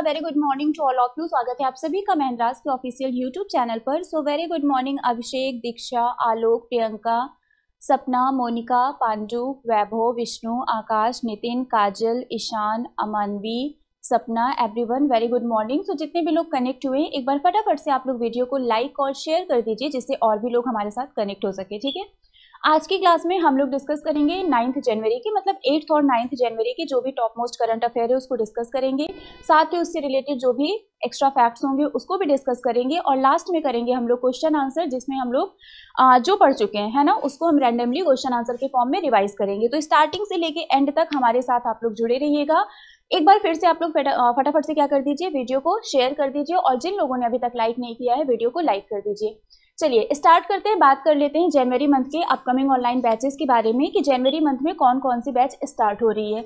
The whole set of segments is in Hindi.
A very good morning to all of you स्वागत है आप सभी का महंद्रास के ऑफिशियल यूट्यूब चैनल पर so very good morning Abhishek Diksha Alok Priyanka Sapna Monika Pandu वैभव विष्णु आकाश नितिन काजल Ishan Amanvi Sapna everyone very good morning so जितने भी लोग कनेक्ट हुए एक बार फटाफट से आप लोग वीडियो को लाइक और शेयर कर दीजिए जिससे और भी लोग हमारे साथ कनेक्ट हो सके ठीक है आज की क्लास में हम लोग डिस्कस करेंगे नाइन्थ जनवरी की मतलब एट्थ और नाइन्थ जनवरी के जो भी टॉप मोस्ट करंट अफेयर है उसको डिस्कस करेंगे साथ ही उससे रिलेटेड जो भी एक्स्ट्रा फैक्ट्स होंगे उसको भी डिस्कस करेंगे और लास्ट में करेंगे हम लोग क्वेश्चन आंसर जिसमें हम लोग जो पढ़ चुके हैं है ना उसको हम रैंडमली क्वेश्चन आंसर के फॉर्म में रिवाइज करेंगे तो स्टार्टिंग से लेके एंड तक हमारे साथ आप लोग जुड़े रहिएगा एक बार फिर से आप लोग फटाफट से क्या कर दीजिए वीडियो को शेयर कर दीजिए और जिन लोगों ने अभी तक लाइक नहीं किया है वीडियो को लाइक कर दीजिए चलिए स्टार्ट करते हैं बात कर लेते हैं जनवरी मंथ के अपकमिंग ऑनलाइन बैचेस के बारे में कि जनवरी मंथ में कौन कौन सी बैच स्टार्ट हो रही है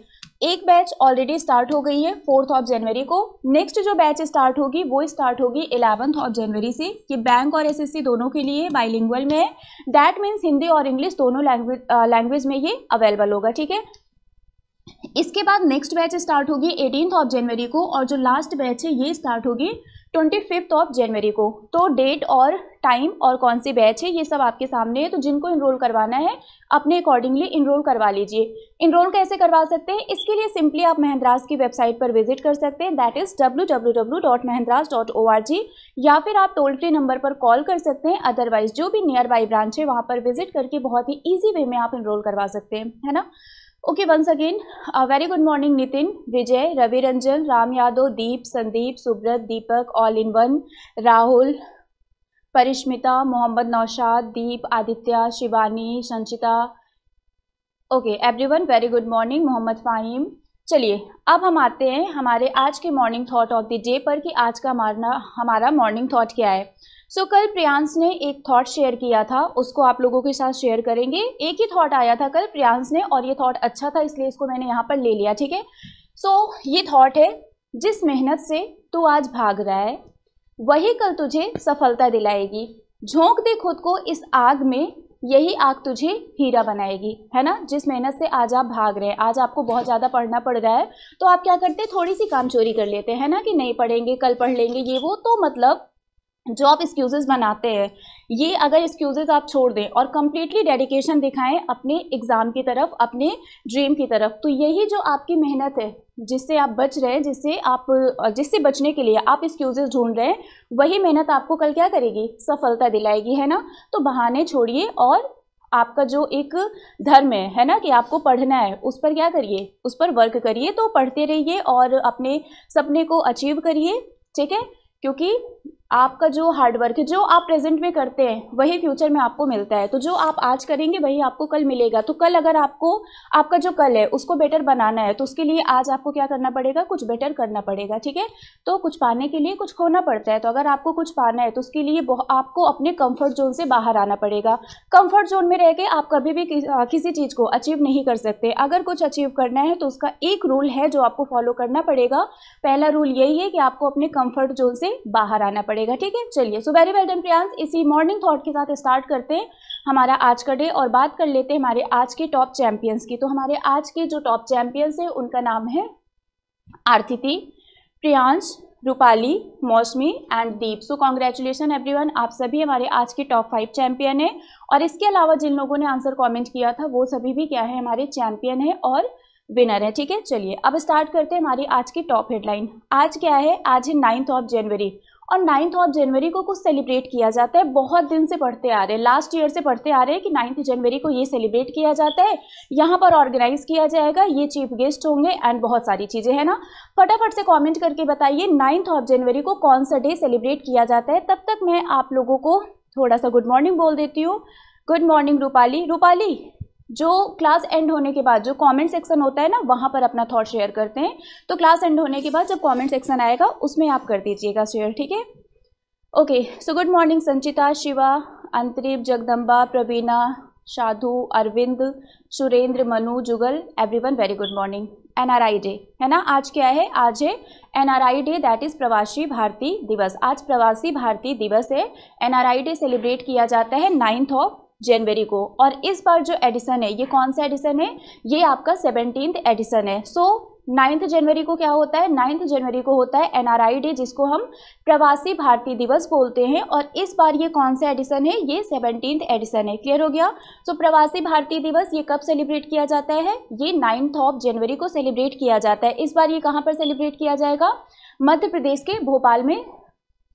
एक बैच ऑलरेडी स्टार्ट हो गई है फोर्थ ऑफ जनवरी को नेक्स्ट जो बैच स्टार्ट होगी वो स्टार्ट होगी इलेवंथ ऑफ जनवरी से ये बैंक और एसएससी दोनों के लिए बाइलिंगुअल में है दैट मीन्स हिंदी और इंग्लिश दोनों लैंग्वेज लैंग्वेज में ये अवेलेबल होगा ठीक है इसके बाद नेक्स्ट बैच स्टार्ट होगी एटीनथ ऑफ जनवरी को और जो लास्ट बैच है ये स्टार्ट होगी ट्वेंटी फिफ्थ ऑफ जनवरी को तो डेट और टाइम और कौन सी बैच है ये सब आपके सामने है तो जिनको इनरोल करवाना है अपने अकॉर्डिंगली इनरोल करवा लीजिए इनरोल कैसे करवा सकते हैं इसके लिए सिंपली आप महिंद्रास की वेबसाइट पर विजिट कर सकते हैं that is W W W dot Mahindras dot O R G या फिर आप टोल फ्री नंबर पर कॉल कर सकते हैं अदरवाइज जो भी नियर बाई ब्रांच है वहाँ पर विजिट करके बहुत ही ईजी वे में आप इनरोल करवा सकते हैं है ना okay once again very good morning Nitin Vijay Ravi Ranjan Ram Yadav Deep Sandeep Subrata Deepak all in one Rahul Parishmita Mohammad Naushad Deep Aditya Shivani Sanchita okay everyone very good morning Mohammad Fahim चलिए अब हम आते हैं हमारे आज के morning thought of the day पर कि आज का हमारा हमारा मॉर्निंग थॉट क्या है सो so, कल प्रियांश ने एक थॉट शेयर किया था उसको आप लोगों के साथ शेयर करेंगे एक ही थॉट आया था कल प्रियांश ने और ये थॉट अच्छा था इसलिए इसको मैंने यहाँ पर ले लिया ठीक है सो ये थॉट है जिस मेहनत से तू आज भाग रहा है वही कल तुझे सफलता दिलाएगी झोंक दे खुद को इस आग में यही आग तुझे हीरा बनाएगी है ना जिस मेहनत से आज आप भाग रहे हैं आज आपको बहुत ज़्यादा पढ़ना पड़ रहा है तो आप क्या करते हैं थोड़ी सी काम चोरी कर लेते हैं ना कि नहीं पढ़ेंगे कल पढ़ लेंगे ये वो तो मतलब जो आप एक्सक्यूजेज बनाते हैं ये अगर एक्सक्यूजेज आप छोड़ दें और कम्प्लीटली डेडिकेशन दिखाएं अपने एग्ज़ाम की तरफ अपने ड्रीम की तरफ तो यही जो आपकी मेहनत है जिससे आप बच रहे हैं जिससे आप जिससे बचने के लिए आप एक्सक्यूजेज ढूंढ रहे हैं वही मेहनत आपको कल क्या करेगी सफलता दिलाएगी है ना तो बहाने छोड़िए और आपका जो एक धर्म है है ना कि आपको पढ़ना है उस पर क्या करिए उस पर वर्क करिए तो पढ़ते रहिए और अपने सपने को अचीव करिए ठीक है क्योंकि आपका जो हार्डवर्क है जो आप प्रेजेंट में करते हैं वही फ्यूचर में आपको मिलता है तो जो आप आज करेंगे वही आपको कल मिलेगा तो कल अगर आपको आपका जो कल है उसको बेटर बनाना है तो उसके लिए आज आपको क्या करना पड़ेगा कुछ बेटर करना पड़ेगा ठीक है तो कुछ पाने के लिए कुछ खोना पड़ता है तो अगर आपको कुछ पाना है तो उसके लिए आपको अपने कम्फर्ट जोन से बाहर आना पड़ेगा कम्फर्ट जोन में रह के आप कभी भी किसी चीज़ को अचीव नहीं कर सकते अगर कुछ अचीव करना है तो उसका एक रूल है जो आपको फॉलो करना पड़ेगा पहला रूल यही है कि आपको अपने कम्फर्ट जोन से बाहर आना करना पड़ेगा ठीक है चलिए so very well done Priyansh इसी मॉर्निंग थॉट के साथ स्टार्ट करते हैं हमारा आज का डे और बात कर लेते हैं हमारे आज के टॉप चैंपियंस की तो हमारे आज के जो टॉप चैंपियंस हैं उनका नाम है आरती Priyansh Rupali Mousumi and Deep so congratulation everyone आप सभी हमारे आज के टॉप फाइव चैंपियन हैं और इसके अलावा जिन लोगों ने आंसर कमेंट किया था वो सभी भी क्या है हमारे चैंपियन हैं और विनर है ठीक है चलिए अब स्टार्ट करते हैं हमारी आज की टॉप हेडलाइन आज क्या है आज है नाइन्थ ऑफ जनवरी और नाइन्थ ऑफ जनवरी को कुछ सेलिब्रेट किया जाता है बहुत दिन से पढ़ते आ रहे हैं लास्ट ईयर से पढ़ते आ रहे हैं कि नाइन्थ जनवरी को ये सेलिब्रेट किया जाता है यहाँ पर ऑर्गेनाइज किया जाएगा ये चीफ गेस्ट होंगे एंड बहुत सारी चीज़ें हैं ना फटाफट से कॉमेंट करके बताइए नाइन्थ ऑफ जनवरी को कौन सा डे सेलिब्रेट किया जाता है तब तक मैं आप लोगों को थोड़ा सा गुड मॉर्निंग बोल देती हूँ गुड मॉर्निंग रूपाली रूपाली जो क्लास एंड होने के बाद जो कमेंट सेक्शन होता है ना वहाँ पर अपना थॉट शेयर करते हैं तो क्लास एंड होने के बाद जब कमेंट सेक्शन आएगा उसमें आप कर दीजिएगा शेयर ठीक है okay so good morning Sanchita Shiva Antarip Jagdamba Praveena Sadhu Arvind Surendra Manu Jugal everyone very good morning I day है ना आज क्या है आज है आई डे दैट इज़ प्रवासी भारती दिवस आज प्रवासी भारतीय दिवस है आई डे सेलिब्रेट किया जाता है नाइन्थ ऑफ जनवरी को और इस बार जो एडिसन है ये कौन सा एडिसन है ये आपका सेवनटीन एडिसन है सो so, नाइन्थ जनवरी को क्या होता है नाइन्थ जनवरी को होता है एनआरआई डे जिसको हम प्रवासी भारतीय दिवस बोलते हैं और इस बार ये कौन सा एडिशन है ये सेवनटीन एडिशन है क्लियर हो गया सो so, प्रवासी भारतीय दिवस ये कब सेलिब्रेट किया जाता है ये नाइन्थ ऑफ जनवरी को सेलिब्रेट किया जाता है इस बार ये कहाँ पर सेलिब्रेट किया जाएगा मध्य प्रदेश के भोपाल में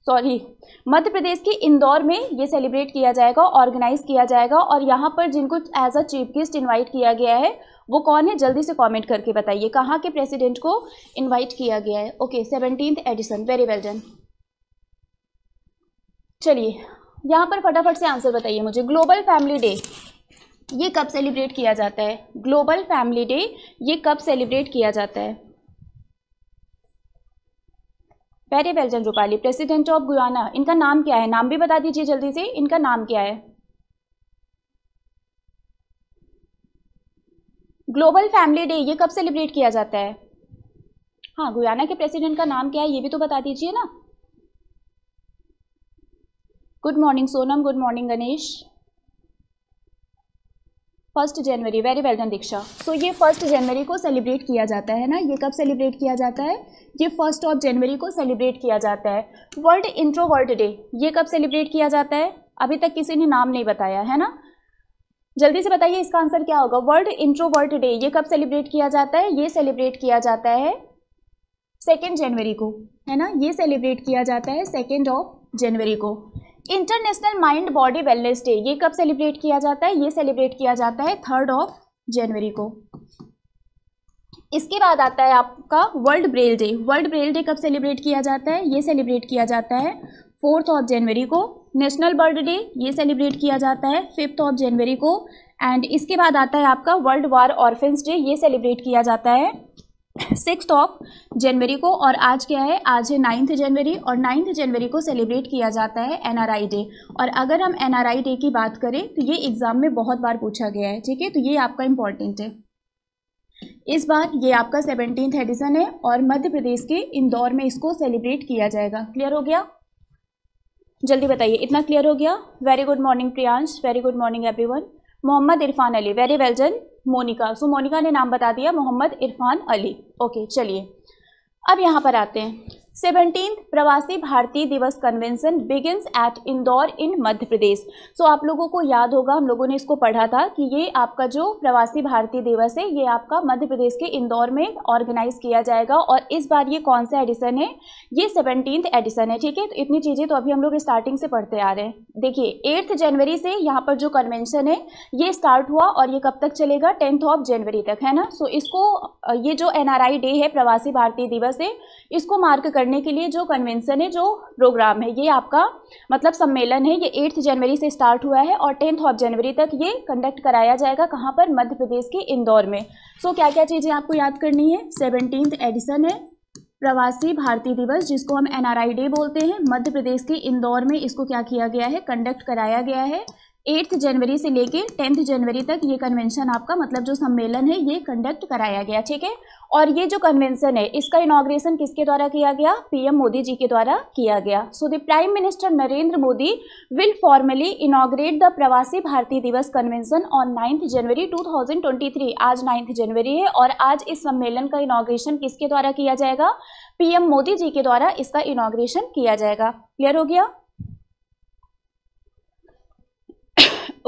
सॉरी मध्य प्रदेश के इंदौर में ये सेलिब्रेट किया जाएगा ऑर्गेनाइज किया जाएगा और यहाँ पर जिनको as a chief guest invite किया गया है वो कौन है जल्दी से कमेंट करके बताइए कहाँ के प्रेसिडेंट को इनवाइट किया गया है okay seventeen edition very well done चलिए यहाँ पर फटाफट से आंसर बताइए मुझे ग्लोबल फैमिली डे ये कब सेलिब्रेट किया जाता है ग्लोबल फैमिली डे ये कब सेलिब्रेट किया जाता है पेरे बेल्जन रूपाली प्रेसिडेंट ऑफ गुयाना इनका नाम क्या है नाम भी बता दीजिए जल्दी से इनका नाम क्या है ग्लोबल फैमिली डे ये कब सेलिब्रेट किया जाता है हाँ गुयाना के प्रेसिडेंट का नाम क्या है ये भी तो बता दीजिए ना good morning Sonam good morning Ganesh first जनवरी very well done Diksha so ये फर्स्ट जनवरी को सेलिब्रेट किया जाता है ना ये कब सेलिब्रेट किया जाता है ये फर्स्ट ऑफ जनवरी को सेलिब्रेट किया जाता है वर्ल्ड इंट्रोवर्ट डे ये कब सेलिब्रेट किया जाता है अभी तक किसी ने नाम नहीं बताया है ना जल्दी से बताइए इसका आंसर क्या होगा वर्ल्ड इंट्रोवर्ट डे ये कब सेलिब्रेट किया जाता है ये सेलिब्रेट किया जाता है सेकेंड जनवरी को है ना ये सेलिब्रेट किया जाता है सेकेंड ऑफ जनवरी को international mind body wellness day ये कब सेलिब्रेट किया जाता है ये सेलिब्रेट किया जाता है थर्ड ऑफ जनवरी को इसके बाद आता है आपका world Braille day world Braille day कब सेलिब्रेट किया जाता है ये सेलिब्रेट किया जाता है फोर्थ ऑफ जनवरी को नेशनल बर्थ डे ये सेलिब्रेट किया जाता है फिफ्थ ऑफ जनवरी को एंड इसके बाद आता है आपका वर्ल्ड वार ऑर्फेंस डे ये सेलिब्रेट किया जाता है सिक्स ऑफ जनवरी को और आज क्या है आज है नाइन्थ जनवरी और नाइन्थ जनवरी को सेलिब्रेट किया जाता है एनआरआई डे और अगर हम एनआरआई डे की बात करें तो ये एग्ज़ाम में बहुत बार पूछा गया है ठीक है तो ये आपका इंपॉर्टेंट है इस बार ये आपका सेवनटीन एडिशन है और मध्य प्रदेश के इंदौर में इसको सेलिब्रेट किया जाएगा क्लियर हो गया जल्दी बताइए इतना क्लियर हो गया very good morning Priyansh very good morning every Mohammad Irfan Ali very well done Monica so Monica ने नाम बता दिया मोहम्मद इरफान अली ओके चलिए अब यहाँ पर आते हैं seventeen Pravasi Bharatiya Divas convention begins at Indore in Madhya Pradesh so आप लोगों को याद होगा हम लोगों ने इसको पढ़ा था कि ये आपका जो प्रवासी भारतीय दिवस है ये आपका मध्य प्रदेश के इंदौर में ऑर्गेनाइज किया जाएगा और इस बार ये कौन सा एडिशन है ये सेवनटीन एडिशन है ठीक है तो इतनी चीज़ें तो अभी हम लोग स्टार्टिंग से पढ़ते आ रहे हैं देखिए एट्थ जनवरी से यहाँ पर जो कन्वेंशन है ये स्टार्ट हुआ और ये कब तक चलेगा टेंथ ऑफ जनवरी तक है ना सो so इसको ये जो एन डे है प्रवासी भारतीय दिवस है इसको मार्क करने करने के लिए जो कन्वेंसन है जो प्रोग्राम है ये आपका मतलब सम्मेलन है ये एट्थ जनवरी से स्टार्ट हुआ है और टेंथ ऑफ जनवरी तक ये कंडक्ट कराया जाएगा कहाँ पर मध्य प्रदेश के इंदौर में सो so, क्या क्या चीज़ें आपको याद करनी है सेवनटीन्थ एडिसन है प्रवासी भारतीय दिवस जिसको हम एनआरआई डे बोलते हैं मध्य प्रदेश के इंदौर में इसको क्या किया गया है कंडक्ट कराया गया है एट्थ जनवरी से लेके टेंथ जनवरी तक ये कन्वेंशन आपका मतलब जो सम्मेलन है ये कंडक्ट कराया गया ठीक है और ये जो कन्वेंशन है इसका इनाग्रेशन किसके द्वारा किया गया पीएम मोदी जी के द्वारा किया गया so the prime minister Narendra Modi will formally inaugurate the Pravasi Bharatiya Divas convention on ninth जनवरी 2023 आज नाइन्थ जनवरी है और आज इस सम्मेलन का इनाग्रेशन किसके द्वारा किया जाएगा पीएम मोदी जी के द्वारा इसका इनाग्रेशन किया जाएगा क्लियर हो गया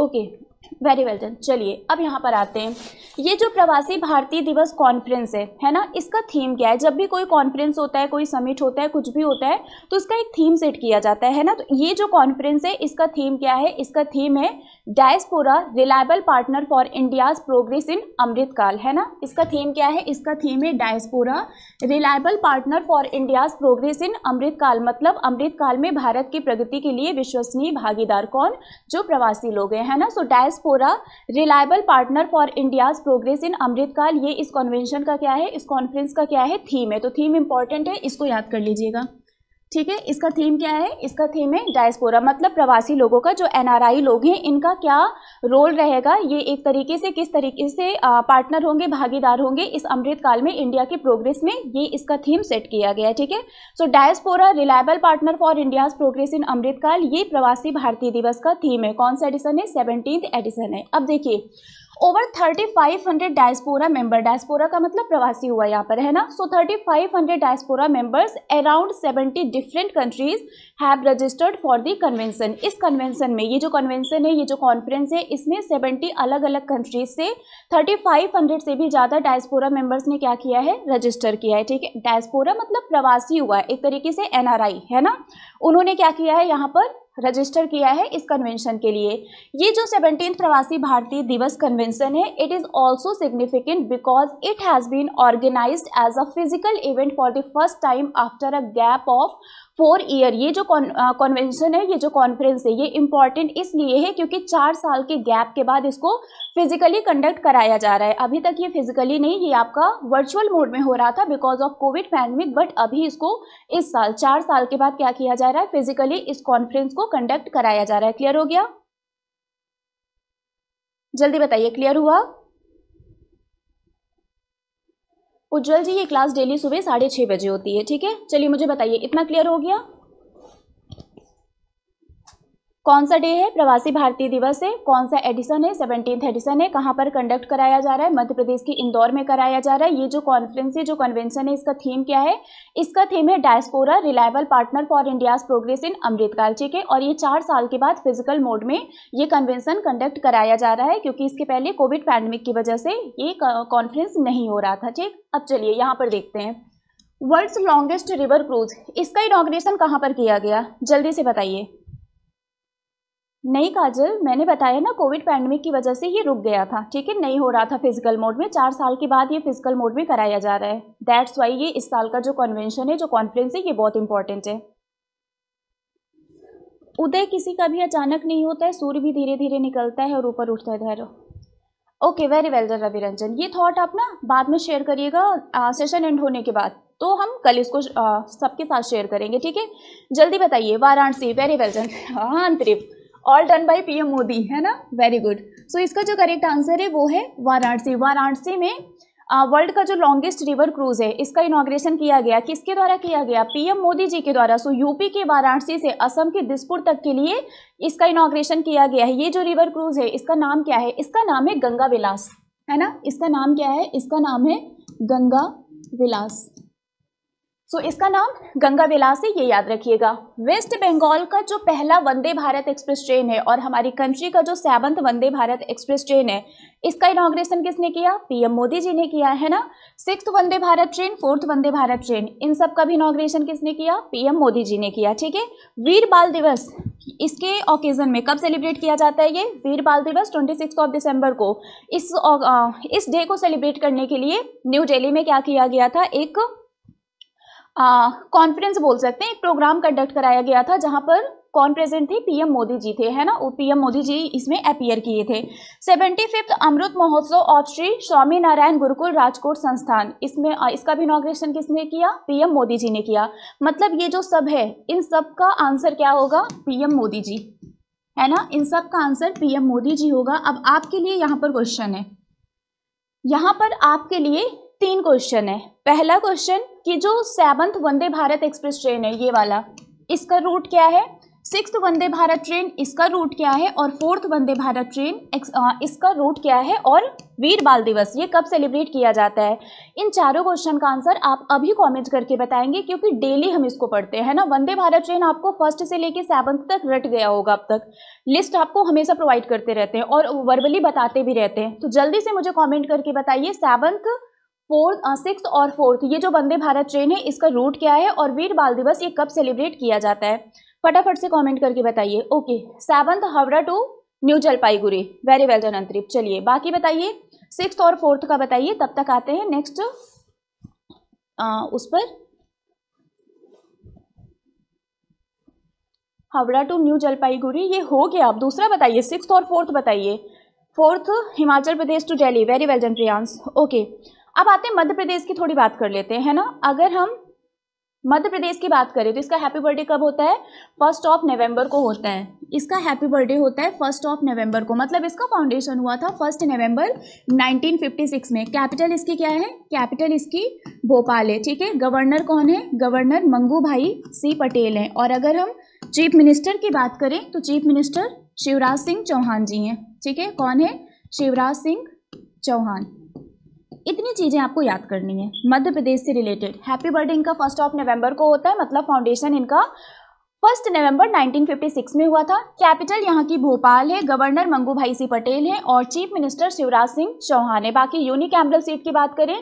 okay वेरी वेल डन चलिए अब यहाँ पर आते हैं ये जो प्रवासी भारतीय दिवस कॉन्फ्रेंस है है ना इसका थीम क्या है जब भी कोई कॉन्फ्रेंस होता है कोई समिट होता है कुछ भी होता है तो उसका एक थीम सेट किया जाता है ना तो ये जो कॉन्फ्रेंस है इसका थीम क्या है इसका थीम है diaspora reliable partner for India's progress in Amritkaal है ना इसका थीम क्या है इसका थीम है diaspora reliable partner for India's progress in Amritkaal मतलब अमृतकाल में भारत की प्रगति के लिए विश्वसनीय भागीदार कौन जो प्रवासी लोग हैं है ना सो so, डायस्पोरा फोरा reliable partner for India's progress in Amritkaal ये इस कॉन्वेंशन का क्या है इस कॉन्फ्रेंस का क्या है थीम है तो थीम इंपॉर्टेंट है इसको याद कर लीजिएगा ठीक है इसका थीम क्या है इसका थीम है डायस्पोरा मतलब प्रवासी लोगों का जो एनआरआई लोग हैं इनका क्या रोल रहेगा ये एक तरीके से किस तरीके से पार्टनर होंगे भागीदार होंगे इस अमृत काल में इंडिया के प्रोग्रेस में ये इसका थीम सेट किया गया ठीक है so diaspora reliable partner for India's progress in Amrit Kaal ये प्रवासी भारतीय दिवस का थीम है कौन सा एडिसन है सेवनटीन एडिसन है अब देखिए over thirty five hundred diaspora member diaspora का मतलब प्रवासी हुआ यहाँ पर है ना so thirty five hundred diaspora members around seventy different countries have registered for the convention इस कन्वेंशन में ये जो कन्वेंशन है ये जो कॉन्फ्रेंस है इसमें सेवेंटी अलग अलग कंट्रीज से थर्टी फाइव हंड्रेड से भी ज़्यादा डायस्पोरा मेंबर्स ने क्या किया है रजिस्टर किया है ठीक है डायस्पोरा मतलब प्रवासी हुआ है एक तरीके से एन है ना उन्होंने क्या किया है यहाँ पर रजिस्टर किया है इस कन्वेंशन के लिए ये जो सेवनटीन प्रवासी भारतीय दिवस कन्वेंशन है it is also significant because it has been organise as a physical event for the first time after a gap of four year ये जो कॉन्वेंशन uh, है ये जो कॉन्फ्रेंस है ये इंपॉर्टेंट इसलिए है क्योंकि चार साल के गैप के बाद इसको फिजिकली कंडक्ट कराया जा रहा है अभी तक ये फिजिकली नहीं ये आपका वर्चुअल मोड में हो रहा था because of covid pandemic but अभी इसको इस साल चार साल के बाद क्या किया जा रहा है फिजिकली इस कॉन्फ्रेंस को कंडक्ट कराया जा रहा है क्लियर हो गया जल्दी बताइए क्लियर हुआ उज्जवल जी ये क्लास डेली सुबह साढ़े छः बजे होती है ठीक है चलिए मुझे बताइए इतना क्लियर हो गया कौन सा डे है प्रवासी भारतीय दिवस है कौन सा एडिशन है सेवनटीन्थ एडिशन है कहाँ पर कंडक्ट कराया जा रहा है मध्य प्रदेश के इंदौर में कराया जा रहा है ये जो कॉन्फ्रेंस है जो कन्वेंशन है इसका थीम क्या है इसका थीम है diaspora reliable partner for India's progress in Amritkaal ठीक है और ये चार साल के बाद फिजिकल मोड में ये कन्वेंसन कंडक्ट कराया जा रहा है क्योंकि इसके पहले कोविड पैंडमिक की वजह से ये कॉन्फ्रेंस नहीं हो रहा था ठीक अब चलिए यहाँ पर देखते हैं वर्ल्ड्स लॉन्गेस्ट रिवर क्रूज इसका इनाग्रेशन कहाँ पर किया गया जल्दी से बताइए नहीं काजल मैंने बताया ना कोविड पैंडमिक की वजह से ये रुक गया था ठीक है नहीं हो रहा था फिजिकल मोड में चार साल के बाद ये फिजिकल मोड में कराया जा रहा है दैट्स वाई ये इस साल का जो कन्वेंशन है जो कॉन्फ्रेंस है ये बहुत इंपॉर्टेंट है उदय किसी का भी अचानक नहीं होता है सूर्य भी धीरे धीरे निकलता है और ऊपर उठता है धैर्य ओके वेरी वेल डर रवि रंजन ये थॉट आप ना बाद में शेयर करिएगा सेशन एंड होने के बाद तो हम कल इसको सबके साथ शेयर करेंगे ठीक है जल्दी बताइए वाराणसी वेरी वेल डन हाँ Antarip all done P PM Modi है ना वेरी गुड सो इसका जो करेक्ट आंसर है वो है वाराणसी वाराणसी में वर्ल्ड का जो लॉन्गेस्ट रिवर क्रूज है इसका इनाग्रेशन किया गया किसके द्वारा किया गया पीएम मोदी जी के द्वारा सो यूपी के वाराणसी से असम के दिसपुर तक के लिए इसका इनाग्रेशन किया गया है ये जो रिवर क्रूज है इसका नाम क्या है इसका नाम है गंगा विलास है ना इसका नाम क्या है इसका नाम है गंगा विलास सो so, इसका नाम गंगा विलास है ये याद रखिएगा वेस्ट बंगाल का जो पहला वंदे भारत एक्सप्रेस ट्रेन है और हमारी कंट्री का जो seventh Vande Bharat express train है इसका इनाग्रेशन किसने किया पीएम मोदी जी ने किया है ना six Vande Bharat train fourth Vande Bharat train इन सब का भी इनाग्रेशन किसने किया पीएम मोदी जी ने किया ठीक है वीर बाल दिवस इसके ओकेजन में कब सेलिब्रेट किया जाता है ये वीर बाल दिवस सिक्स ऑफ दिसंबर को इस इस डे को सेलिब्रेट करने के लिए न्यू डेली में क्या किया गया था एक कॉन्फ्रेंस बोल सकते हैं एक प्रोग्राम कंडक्ट कराया गया था जहां पर कौन प्रेजेंट थे पीएम मोदी जी थे है ना पीएम मोदी जी इसमें अपियर किए थे seventy fifth Amrit Mahotsav of Shri Swami Narayan Gurukul Rajkot Sansthan इसमें इसका भी इनोग्रेशन किसने किया पीएम मोदी जी ने किया मतलब ये जो सब है इन सब का आंसर क्या होगा पीएम मोदी जी है ना इन सब का आंसर पीएम मोदी जी होगा अब आपके लिए यहाँ पर क्वेश्चन है यहाँ पर आपके लिए तीन क्वेश्चन है पहला क्वेश्चन कि जो seventh Vande Bharat express train है ये वाला इसका रूट क्या है सिक्स वंदे भारत ट्रेन इसका रूट क्या है और फोर्थ वंदे भारत ट्रेन इसका रूट क्या है और वीर बाल दिवस ये कब सेलिब्रेट किया जाता है इन चारों क्वेश्चन का आंसर आप अभी कमेंट करके बताएंगे क्योंकि डेली हम इसको पढ़ते हैं ना वंदे भारत ट्रेन आपको फर्स्ट से लेके सेवन्थ तक रट गया होगा अब तक लिस्ट आपको हमेशा प्रोवाइड करते रहते हैं और वर्बली बताते भी रहते हैं तो जल्दी से मुझे कॉमेंट करके बताइए सेवन्थ फोर्थ सिक्स और फोर्थ ये जो वंदे भारत ट्रेन है इसका रूट क्या है और वीर बाल दिवस ये कब सेलिब्रेट किया जाता है फटाफट से कमेंट करके बताइए okay seventh Howrah to New Jalpaiguri very well done Antarip चलिए बाकी बताइए सिक्स और फोर्थ का बताइए तब तक आते हैं नेक्स्ट उस पर हावड़ा टू न्यू जलपाईगुड़ी ये हो गया आप दूसरा बताइए सिक्स और फोर्थ बताइए fourth Himachal Pradesh to Delhi very well done Priyansh okay अब आते हैं मध्य प्रदेश की थोड़ी बात कर लेते हैं ना अगर हम मध्य प्रदेश की बात करें तो इसका हैप्पी बर्थडे कब होता है फर्स्ट ऑफ नवंबर को होता है इसका हैप्पी बर्थडे होता है फर्स्ट ऑफ नवंबर को मतलब इसका फाउंडेशन हुआ था फर्स्ट नवंबर 1956 में कैपिटल इसकी क्या है कैपिटल इसकी भोपाल है ठीक है गवर्नर कौन है गवर्नर मंगू भाई सी पटेल हैं और अगर हम चीफ मिनिस्टर की बात करें तो चीफ मिनिस्टर शिवराज सिंह चौहान जी हैं ठीक है कौन है शिवराज सिंह चौहान इतनी चीज़ें आपको याद करनी है मध्य प्रदेश से रिलेटेड हैप्पी बर्थडे इनका फर्स्ट ऑफ नवंबर को होता है मतलब फाउंडेशन इनका फर्स्ट नवंबर 1956 में हुआ था कैपिटल यहाँ की भोपाल है गवर्नर मंगू भाई सिंह पटेल है और चीफ मिनिस्टर शिवराज सिंह चौहान है बाकी यूनिक एम्बल सीट की बात करें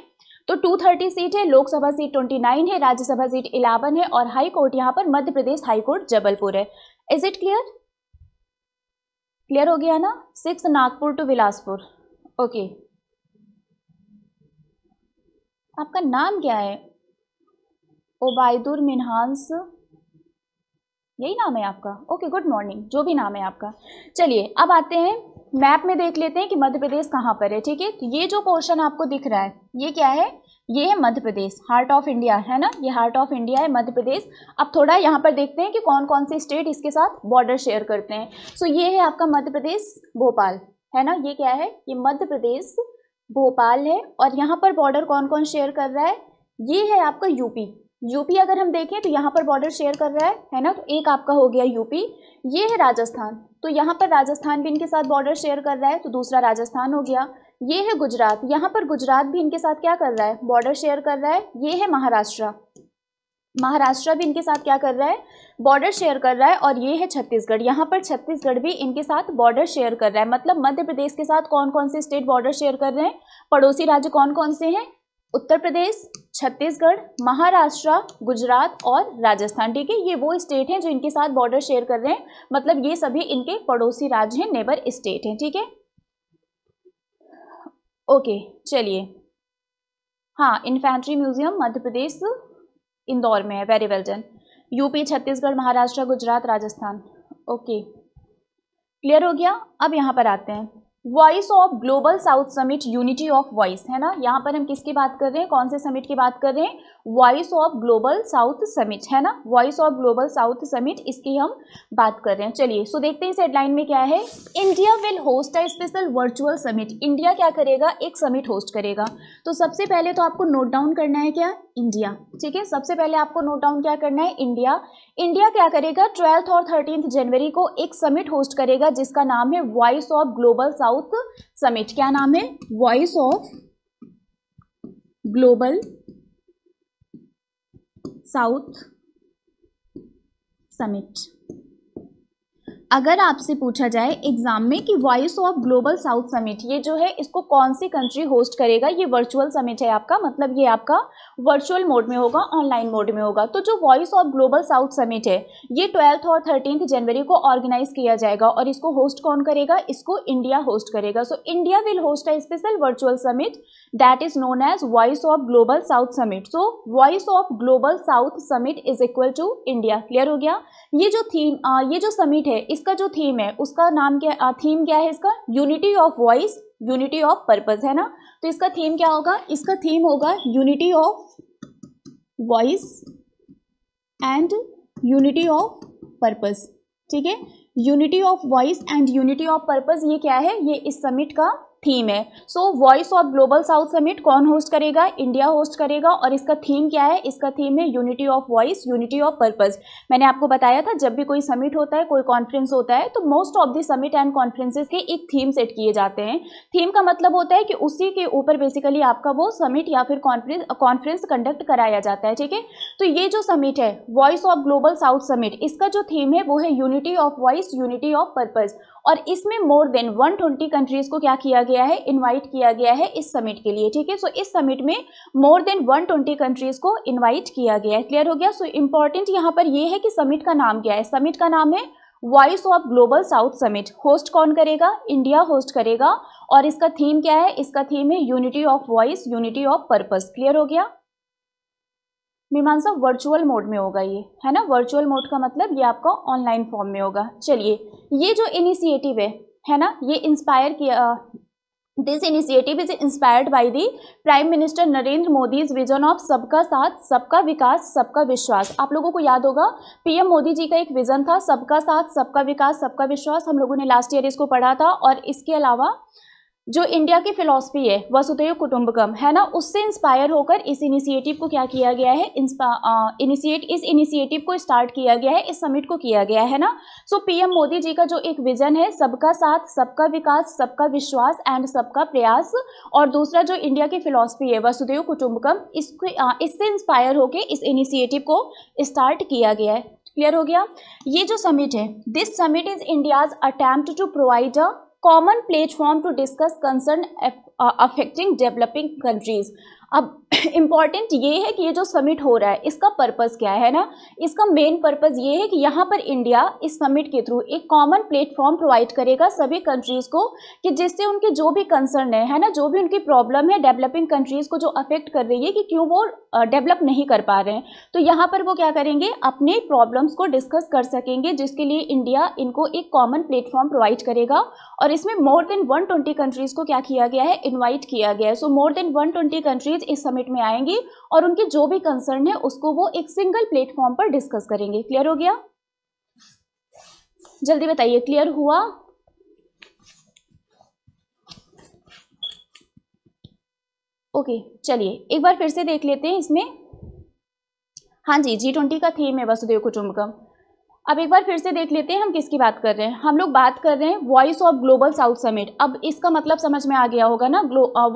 तो 230 सीट है लोकसभा सीट 29 है राज्यसभा सीट 11 है और हाई कोर्ट यहाँ पर मध्य प्रदेश हाई कोर्ट जबलपुर है इज इट क्लियर क्लियर हो गया ना six Nagpur to Bilaspur okay okay. आपका नाम क्या है ओबायदुर मिनहानस यही नाम है आपका ओके गुड मॉर्निंग जो भी नाम है आपका चलिए अब आते हैं मैप में देख लेते हैं कि मध्य प्रदेश कहाँ पर है ठीक है तो ये जो पोर्शन आपको दिख रहा है ये क्या है ये है Madhya Pradesh heart of India है ना ये हार्ट ऑफ इंडिया है मध्य प्रदेश अब थोड़ा यहाँ पर देखते हैं कि कौन कौन से स्टेट इसके साथ बॉर्डर शेयर करते हैं सो so, ये है आपका मध्य प्रदेश भोपाल है ना ये क्या है ये मध्य प्रदेश भोपाल है और यहाँ पर बॉर्डर कौन कौन शेयर कर रहा है ये है आपका यूपी यूपी अगर हम देखें तो यहाँ पर बॉर्डर शेयर कर रहा है है ना तो एक आपका हो गया यूपी ये है राजस्थान तो यहाँ पर राजस्थान भी इनके साथ बॉर्डर शेयर कर रहा है तो दूसरा राजस्थान हो गया ये है गुजरात यहाँ पर गुजरात भी इनके साथ क्या कर रहा है बॉर्डर शेयर कर रहा है ये है महाराष्ट्र महाराष्ट्र भी इनके साथ क्या कर रहा है बॉर्डर शेयर कर रहा है और ये है छत्तीसगढ़ यहाँ पर छत्तीसगढ़ भी इनके साथ बॉर्डर शेयर कर रहा है मतलब मध्य प्रदेश के साथ कौन कौन से स्टेट बॉर्डर शेयर कर रहे हैं पड़ोसी राज्य कौन कौन से हैं उत्तर प्रदेश छत्तीसगढ़ महाराष्ट्र गुजरात और राजस्थान ठीक है ये वो स्टेट हैं जो इनके साथ बॉर्डर शेयर कर रहे हैं मतलब ये सभी इनके पड़ोसी राज्य हैं नेबर स्टेट हैं ठीक है ओके चलिए हाँ इन्फेंट्री म्यूजियम मध्य प्रदेश इंदौर में है very well done UP Chhattisgarh Maharashtra Gujarat Rajasthan okay clear हो गया अब यहाँ पर आते हैं voice of global south summit unity of voice है ना यहाँ पर हम किसकी बात कर रहे हैं कौन से समिट की बात कर रहे हैं voice of global south summit है ना voice of global south summit इसकी हम बात कर रहे हैं चलिए सो देखते हैं इस हेडलाइन में क्या है India will host a special virtual summit India क्या करेगा एक समिट होस्ट करेगा तो सबसे पहले तो आपको नोट डाउन करना है क्या इंडिया ठीक है सबसे पहले आपको नोट डाउन क्या करना है इंडिया इंडिया क्या करेगा ट्वेल्थ और थर्टींथ जनवरी को एक समिट होस्ट करेगा जिसका नाम है voice of global south summit क्या नाम है voice of global south summit अगर आपसे पूछा जाए एग्जाम में कि voice of global south summit ये जो है इसको कौन सी कंट्री होस्ट करेगा ये वर्चुअल समिट है आपका मतलब ये आपका वर्चुअल मोड में होगा ऑनलाइन मोड में होगा तो जो voice of global south summit है ये ट्वेल्थ और थर्टीन जनवरी को ऑर्गेनाइज किया जाएगा और इसको होस्ट कौन करेगा इसको इंडिया होस्ट करेगा so India will host a special virtual summit that is known as voice of global south summit so voice of global south summit is equal to India clear हो गया ये जो थीम ये जो समिट है इसका जो थीम है उसका नाम क्या थीम क्या है इसका unity of voice unity of purpose है ना तो इसका थीम क्या होगा इसका थीम होगा unity of voice and unity of purpose ठीक है unity of voice and unity of purpose ये क्या है ये इस समिट का थीम है so voice of global south summit कौन होस्ट करेगा इंडिया होस्ट करेगा और इसका थीम क्या है इसका थीम है unity of voice unity of purpose मैंने आपको बताया था जब भी कोई समिट होता है कोई कॉन्फ्रेंस होता है तो most of the summit and conferences के एक थीम सेट किए जाते हैं थीम का मतलब होता है कि उसी के ऊपर बेसिकली आपका वो समिट या फिर कॉन्फ्रेंस कॉन्फ्रेंस कंडक्ट कराया जाता है ठीक है तो ये जो समिट है voice of global south summit इसका जो थीम है वो है unity of voice unity of purpose और इसमें मोर देन 120 कंट्रीज को क्या किया गया है इनवाइट किया गया है इस समिट के लिए ठीक है सो इस समिट में मोर देन 120 कंट्रीज को इनवाइट किया गया है क्लियर हो गया सो इंपॉर्टेंट यहाँ पर यह है कि समिट का नाम क्या है समिट का नाम है voice of global south summit host कौन करेगा इंडिया होस्ट करेगा और इसका थीम क्या है इसका थीम है unity of voice unity of purpose clear हो गया मीमांसा वर्चुअल मोड में होगा ये है ना वर्चुअल मोड का मतलब ये आपका ऑनलाइन फॉर्म में होगा चलिए ये जो इनिशिएटिव है है ना ये इंस्पायर किया this initiative is inspired by the prime minister Narendra Modi's vision of सबका साथ सबका विकास सबका विश्वास आप लोगों को याद होगा पीएम मोदी जी का एक विजन था सबका साथ सबका विकास सबका विश्वास हम लोगों ने लास्ट ईयर इसको पढ़ा था और इसके अलावा जो इंडिया की फिलॉसफी है वसुदेव कुटुंबकम है ना उससे इंस्पायर होकर इस इनिशिएटिव को क्या किया गया है इनिशिएट इस इनिशिएटिव को स्टार्ट किया गया है इस समिट को किया गया है ना so so, PM Modi ji का जो एक विजन है सबका साथ सबका विकास सबका विश्वास एंड सबका प्रयास और दूसरा जो इंडिया की फिलोसफी है वसुदेव कुटुंबकम इसको इससे इंस्पायर होकर इस इनिशिएटिव को स्टार्ट किया गया है क्लियर हो गया ये जो समिट है this summit is India's attempt to provide a common platform to discuss concern uh, affecting developing countries अब इम्पॉर्टेंट ये है कि ये जो समिट हो रहा है इसका पर्पज़ क्या है ना इसका मेन पर्पज़ ये है कि यहाँ पर इंडिया इस समिट के थ्रू एक कॉमन प्लेटफॉर्म प्रोवाइड करेगा सभी कंट्रीज़ को कि जिससे उनके जो भी कंसर्न है है ना जो भी उनकी प्रॉब्लम है डेवलपिंग कंट्रीज़ को जो अफेक्ट कर रही है कि क्यों वो डेवलप नहीं कर पा रहे हैं तो यहाँ पर वो क्या करेंगे अपने प्रॉब्लम्स को डिस्कस कर सकेंगे जिसके लिए इंडिया इनको एक कॉमन प्लेटफॉर्म प्रोवाइड करेगा और इसमें मोर देन 120 कंट्रीज़ को क्या किया गया है इन्वाइट किया गया है so more than 120 countries language इस समिट में आएंगी और उनके जो भी कंसर्न है उसको वो एक सिंगल प्लेटफॉर्म पर डिस्कस करेंगे क्लियर हो गया जल्दी बताइए क्लियर हुआ ओके चलिए एक बार फिर से देख लेते हैं इसमें हाँ जी जी ट्वेंटी का थीम है वसुदेव कुटुंबकम अब एक बार फिर से देख लेते हैं हम किसकी बात कर रहे हैं हम लोग बात कर रहे हैं voice of global south summit अब इसका मतलब समझ में आ गया होगा ना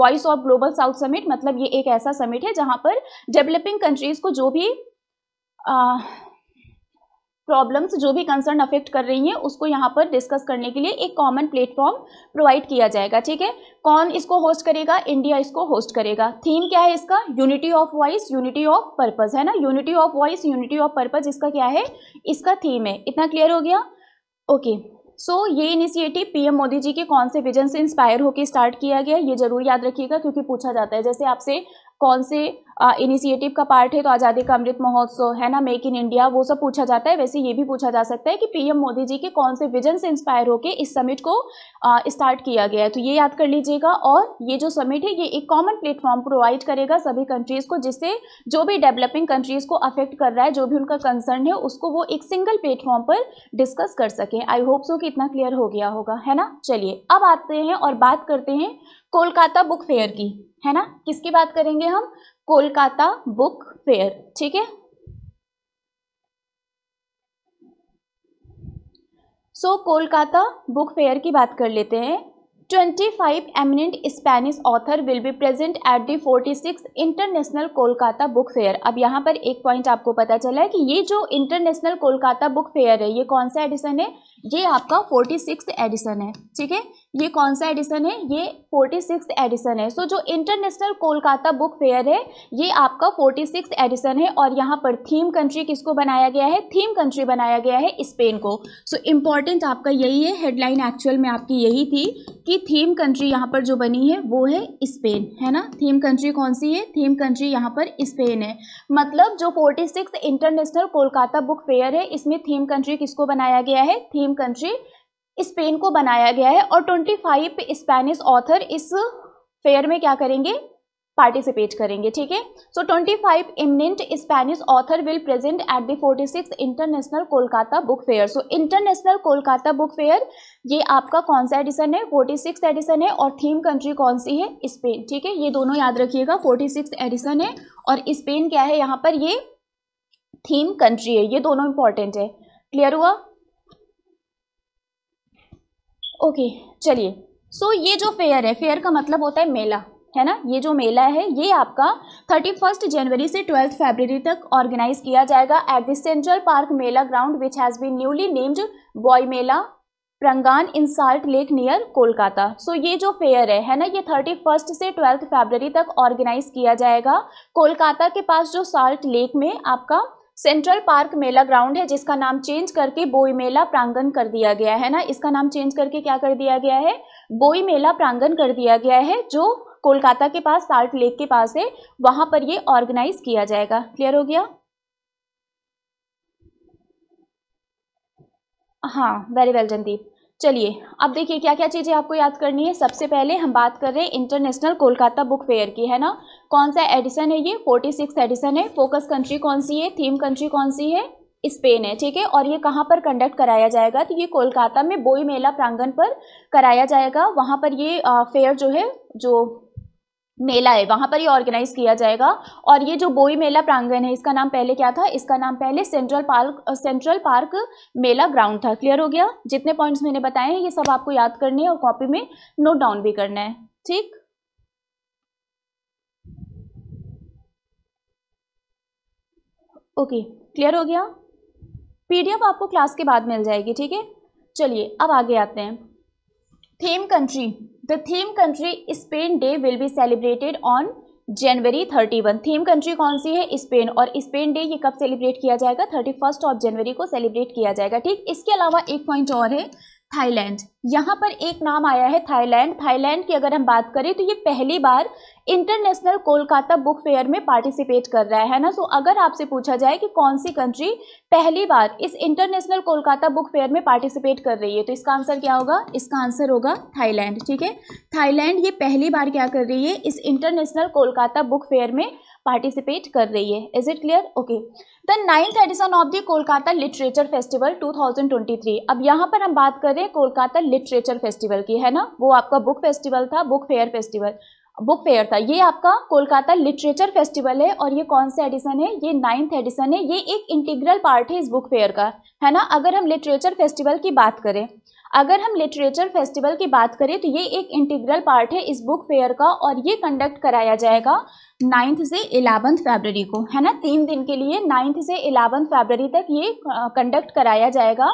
voice of global south summit मतलब ये एक ऐसा समिट है जहाँ पर डेवलपिंग कंट्रीज को जो भी प्रॉब्लम्स जो भी कंसर्न अफेक्ट कर रही हैं उसको यहाँ पर डिस्कस करने के लिए एक कॉमन प्लेटफॉर्म प्रोवाइड किया जाएगा ठीक है कौन इसको होस्ट करेगा इंडिया इसको होस्ट करेगा थीम क्या है इसका unity of voice unity of purpose है ना unity of voice unity of purpose इसका क्या है इसका थीम है इतना क्लियर हो गया ओके okay. सो so, ये इनिशिएटिव पीएम मोदी जी के कौन से विजन से इंस्पायर होकर स्टार्ट किया गया ये जरूर याद रखिएगा क्योंकि पूछा जाता है जैसे आपसे कौन से इनिशिएटिव का पार्ट है तो आज़ादी का अमृत महोत्सव है ना मेक इन इंडिया वो सब पूछा जाता है वैसे ये भी पूछा जा सकता है कि पीएम मोदी जी के कौन से विजन से इंस्पायर होकर इस समिट को स्टार्ट किया गया है तो ये याद कर लीजिएगा और ये जो समिट है ये एक कॉमन प्लेटफॉर्म प्रोवाइड करेगा सभी कंट्रीज़ को जिससे जो भी डेवलपिंग कंट्रीज़ को अफेक्ट कर रहा है जो भी उनका कंसर्न है उसको वो एक सिंगल प्लेटफॉर्म पर डिस्कस कर सकें आई होप सो कि इतना क्लियर हो गया होगा है ना चलिए अब आते हैं और बात करते हैं कोलकाता बुक फेयर की है ना किसकी बात करेंगे हम कोलकाता बुक फेयर ठीक है सो कोलकाता बुक फेयर की बात कर लेते हैं 25 eminent Spanish author will be present at the 46 international Kolkata book fair अब यहाँ पर एक पॉइंट आपको पता चला है कि ये जो इंटरनेशनल कोलकाता बुक फेयर है ये कौन सा एडिशन है ये आपका सिक्स एडिशन है ठीक है ये कौन सा एडिशन है ये फोर्टी सिक्स एडिशन है सो so, जो इंटरनेशनल कोलकाता बुक फेयर है ये आपका फोर्टी सिक्स एडिशन है और यहाँ पर थीम कंट्री किसको बनाया गया है थीम कंट्री बनाया गया है स्पेन को सो so, इम्पॉर्टेंट आपका यही है हेडलाइन एक्चुअल में आपकी यही थी कि थीम कंट्री यहाँ पर जो बनी है वो है स्पेन है ना थीम कंट्री कौन सी है थीम कंट्री यहाँ पर स्पेन है मतलब जो forty six international Kolkata book fair है इसमें थीम कंट्री किसको बनाया गया है थीम कंट्री स्पेन को बनाया गया है और 25 स्पेनिश ऑथर इस फेयर में क्या करेंगे पार्टिसिपेट करेंगे ठीक है so 25 five eminent Spanish author will present at the 46 international Kolkata book fair so international Kolkata book fair ये आपका कौन सा एडिशन है 46 एडिशन है और थीम कंट्री कौन सी है स्पेन ठीक है ये दोनों याद रखिएगा 46 एडिशन है और स्पेन क्या है यहाँ पर ये थीम कंट्री है ये दोनों इंपॉर्टेंट है क्लियर हुआ ओके चलिए सो ये जो फेयर है फेयर का मतलब होता है मेला है ना ये जो मेला है ये आपका थर्टी फर्स्ट जनवरी से ट्वेल्थ फरवरी तक ऑर्गेनाइज किया जाएगा at the Central Park Mela Ground which has been newly named Boi Mela Prangan in Salt Lake near Kolkata so ये जो फेयर है है ना ये थर्टी फर्स्ट से ट्वेल्थ फरवरी तक ऑर्गेनाइज किया जाएगा कोलकाता के पास जो साल्ट लेक में आपका सेंट्रल पार्क मेला ग्राउंड है जिसका नाम चेंज करके बोई मेला प्रांगण कर दिया गया है ना इसका नाम चेंज करके क्या कर दिया गया है बोई मेला प्रांगण कर दिया गया है जो कोलकाता के पास साल्ट लेक के पास है वहां पर ये ऑर्गेनाइज किया जाएगा क्लियर हो गया हाँ वेरी वेल जनदीप चलिए अब देखिए क्या क्या चीज़ें आपको याद करनी है सबसे पहले हम बात कर रहे हैं इंटरनेशनल कोलकाता बुक फेयर की है ना कौन सा एडिशन है ये फोर्टी सिक्स एडिशन है फोकस कंट्री कौन सी है थीम कंट्री कौन सी है स्पेन है ठीक है और ये कहाँ पर कंडक्ट कराया जाएगा तो ये कोलकाता में बोई मेला प्रांगण पर कराया जाएगा वहाँ पर ये फेयर जो है जो मेला है वहाँ पर ही ऑर्गेनाइज किया जाएगा और ये जो बोई मेला प्रांगण है इसका नाम पहले क्या था इसका नाम पहले Central Park Central Park Mela Ground था क्लियर हो गया जितने पॉइंट्स मैंने बताए हैं ये सब आपको याद करने और कॉपी में नोट डाउन भी करना है ठीक ओके क्लियर हो गया पीडीएफ आपको क्लास के बाद मिल जाएगी ठीक है चलिए अब आगे आते हैं theme country the theme country Spain day will be celebrated on January 31 theme country कौन सी है स्पेन और स्पेन डे ये कब सेलिब्रेट किया जाएगा फर्स्ट ऑफ जनवरी को सेलिब्रेट किया जाएगा ठीक इसके अलावा एक पॉइंट और है थाईलैंड यहाँ पर एक नाम आया है थाईलैंड थाईलैंड की अगर हम बात करें तो ये पहली बार इंटरनेशनल कोलकाता बुक फेयर में पार्टिसिपेट कर रहा है ना सो अगर आपसे पूछा जाए कि कौन सी कंट्री पहली बार इस इंटरनेशनल कोलकाता बुक फेयर में पार्टिसिपेट कर रही है तो इसका आंसर क्या होगा इसका आंसर होगा थाईलैंड ठीक है थाईलैंड ये पहली बार क्या कर रही है इस इंटरनेशनल कोलकाता बुक फेयर में पार्टिसिपेट कर रही है is it clear okay the ninth edition of the Kolkata literature festival 2023 अब यहाँ पर हम बात कर रहे हैं कोलकाता लिटरेचर फेस्टिवल की है ना वो आपका बुक फेस्टिवल था book fair festival book fair था ये आपका कोलकाता लिटरेचर फेस्टिवल है और ये कौन सा एडिशन है ये नाइन्थ एडिशन है ये एक इंटीग्रल पार्ट है इस बुक फेयर का है ना अगर हम लिटरेचर फेस्टिवल की बात करें अगर हम लिटरेचर फेस्टिवल की बात करें तो ये एक इंटीग्रल पार्ट है इस बुक फेयर का और ये कंडक्ट कराया जाएगा नाइन्थ से एलेवंथ फेबररी को है ना तीन दिन के लिए नाइन्थ से एलेवंथ फेबररी तक ये कंडक्ट कराया जाएगा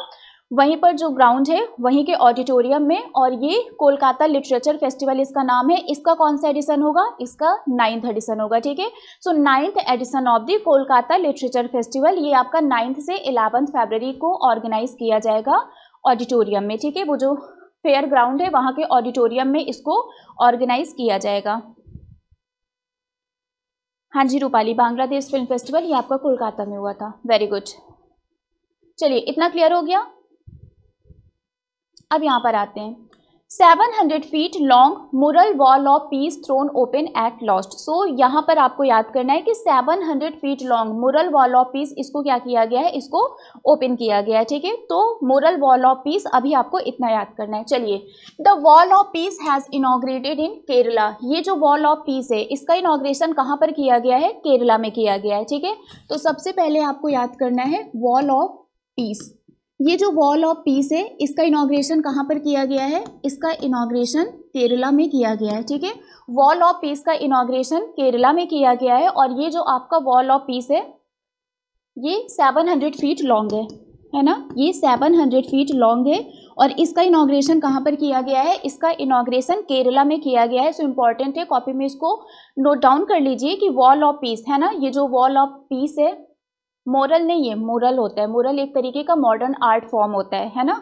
वहीं पर जो ग्राउंड है वहीं के ऑडिटोरियम में और ये कोलकाता लिटरेचर फेस्टिवल इसका नाम है इसका कौन सा एडिशन होगा इसका नाइन्थ एडिशन होगा ठीक है so ninth edition of the Kolkata literature festival ये आपका नाइन्थ से एलेवंथ फेबररी को ऑर्गेनाइज किया जाएगा ऑडिटोरियम में ठीक है वो जो फेयर ग्राउंड है वहाँ के ऑडिटोरियम में इसको ऑर्गेनाइज किया जाएगा हाँ जी रूपाली बांग्लादेश फिल्म फेस्टिवल ये आपका कोलकाता में हुआ था वेरी गुड चलिए इतना क्लियर हो गया अब यहाँ पर आते हैं 700 feet long mural wall of peace thrown open at last so यहाँ पर आपको याद करना है कि 700 feet long mural wall of peace इसको क्या किया गया है इसको ओपन किया गया है ठीक है तो मुरल वॉल ऑफ पीस अभी आपको इतना याद करना है चलिए the wall of peace has inaugurated in Kerala ये जो वॉल ऑफ पीस है इसका इनाग्रेशन कहाँ पर किया गया है केरला में किया गया है ठीक है तो सबसे पहले आपको याद करना है वॉल ऑफ पीस ये जो वॉल ऑफ पीस है इसका इनाग्रेशन कहाँ पर किया गया है इसका इनाग्रेशन केरला में किया गया है ठीक है वॉल ऑफ पीस का इनाग्रेशन केरला में किया गया है और ये जो आपका वॉल ऑफ पीस है ये 700 फीट लॉन्ग है है ना ये 700 फीट लॉन्ग है और इसका इनाग्रेशन कहाँ पर किया गया है इसका इनाग्रेशन केरला में किया गया है सो इम्पॉर्टेंट है कॉपी में इसको नोट डाउन कर लीजिए कि वॉल ऑफ पीस है ना ये जो वॉल ऑफ पीस है मोरल नहीं है मोरल होता है मोरल एक तरीके का मॉडर्न आर्ट फॉर्म होता है है ना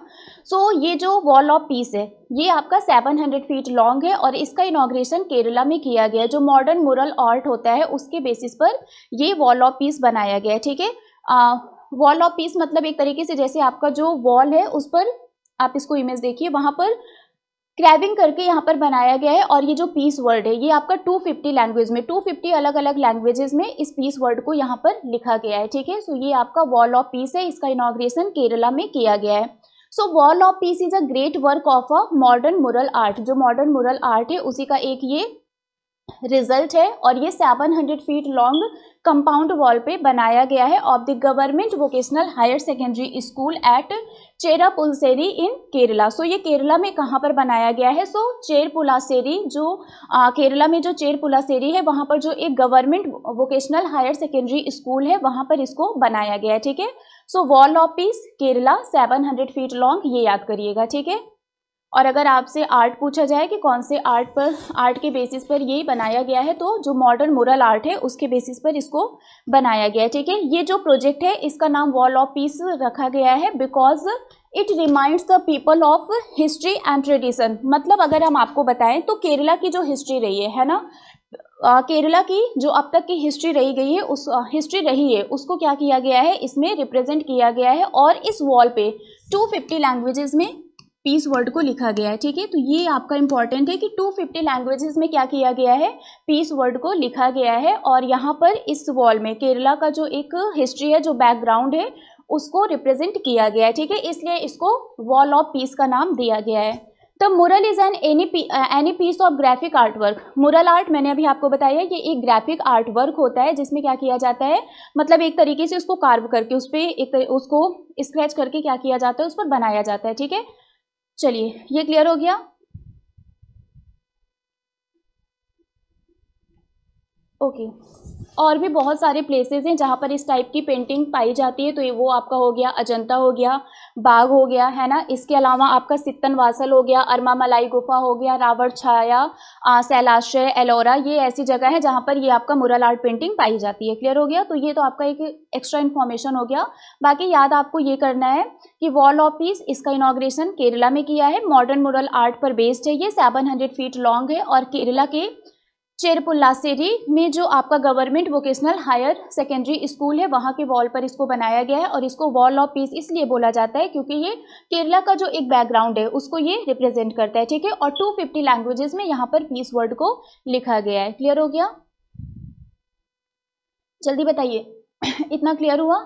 सो so, ये जो वॉल ऑफ पीस है ये आपका 700 फीट लॉन्ग है और इसका इनाग्रेशन केरला में किया गया जो मॉडर्न मोरल आर्ट होता है उसके बेसिस पर ये वॉल ऑफ पीस बनाया गया है ठीक है वॉल ऑफ पीस मतलब एक तरीके से जैसे आपका जो वॉल है उस पर आप इसको इमेज देखिए वहाँ पर क्रैबिंग करके यहाँ पर बनाया गया है और ये जो पीस वर्ड है ये आपका 250 लैंग्वेज में 250 अलग अलग लैंग्वेजेस में इस पीस वर्ड को यहाँ पर लिखा गया है ठीक है सो ये आपका वॉल ऑफ पीस है इसका इनाग्रेशन केरला में किया गया है so wall of peace is a great work of a modern mural art जो मॉडर्न मुरल आर्ट है उसी का एक ये रिजल्ट है और ये 700 फीट लॉन्ग कंपाउंड वॉल पे बनाया गया है of the government vocational higher secondary school at Cherpulassery in Kerala so ये केरला में कहाँ पर बनाया गया है सो चेर पुलासेरी जो आ, केरला में जो चेर पुलासेरी है वहाँ पर जो एक government vocational higher secondary school है वहाँ पर इसको बनाया गया है ठीक है so wall of peace Kerala 700 feet long ये याद करिएगा ठीक है और अगर आपसे आर्ट पूछा जाए कि कौन से आर्ट पर आर्ट के बेसिस पर ये बनाया गया है तो जो मॉडर्न मुरल आर्ट है उसके बेसिस पर इसको बनाया गया है ठीक है ये जो प्रोजेक्ट है इसका नाम वॉल ऑफ पीस रखा गया है because it reminds the people of history and tradition मतलब अगर हम आपको बताएं तो केरला की जो हिस्ट्री रही है है ना आ, केरला की जो अब तक की हिस्ट्री रही गई है उस आ, हिस्ट्री रही है उसको क्या किया गया है इसमें रिप्रेजेंट किया गया है और इस वॉल पे 250 लैंग्वेजेस में पीस वर्ड को लिखा गया है ठीक है तो ये आपका इंपॉर्टेंट है कि 250 लैंग्वेजेस में क्या किया गया है पीस वर्ड को लिखा गया है और यहाँ पर इस वॉल में केरला का जो एक हिस्ट्री है जो बैकग्राउंड है उसको रिप्रेजेंट किया गया है ठीक है इसलिए इसको वॉल ऑफ पीस का नाम दिया गया है the mural is an any any piece of graphic art work mural art मैंने अभी आपको बताया ये एक ग्राफिक आर्ट वर्क होता है जिसमें क्या किया जाता है मतलब एक तरीके से उसको कार्व करके उस पर एक उसको स्क्रैच करके क्या किया जाता है उस पर बनाया जाता है ठीक है चलिए ये क्लियर हो गया ओके okay. और भी बहुत सारे प्लेसेस हैं जहाँ पर इस टाइप की पेंटिंग पाई जाती है तो ये वो आपका हो गया अजंता हो गया बाघ हो गया है ना इसके अलावा आपका सित्तन वासल हो गया अरमा मलाई गुफा हो गया रावण छाया सैलाश्रय एलोरा ये ऐसी जगह है जहाँ पर ये आपका मुरल आर्ट पेंटिंग पाई जाती है क्लियर हो गया तो ये तो आपका एक एक्स्ट्रा इन्फॉर्मेशन हो गया बाकी याद आपको ये करना है कि वॉल ऑफ पीस इसका इनाग्रेशन केरला में किया है मॉडर्न मुरल आर्ट पर बेस्ड है ये सेवन फीट लॉन्ग है और केरला के चेरपुल्लासेरी में जो आपका government vocational higher secondary school है वहाँ के वॉल पर इसको बनाया गया है और इसको वॉल ऑफ पीस इसलिए बोला जाता है क्योंकि ये केरला का जो एक बैकग्राउंड है उसको ये रिप्रेजेंट करता है ठीक है और 250 लैंग्वेजेस में यहाँ पर पीस वर्ड को लिखा गया है क्लियर हो गया जल्दी बताइए इतना क्लियर हुआ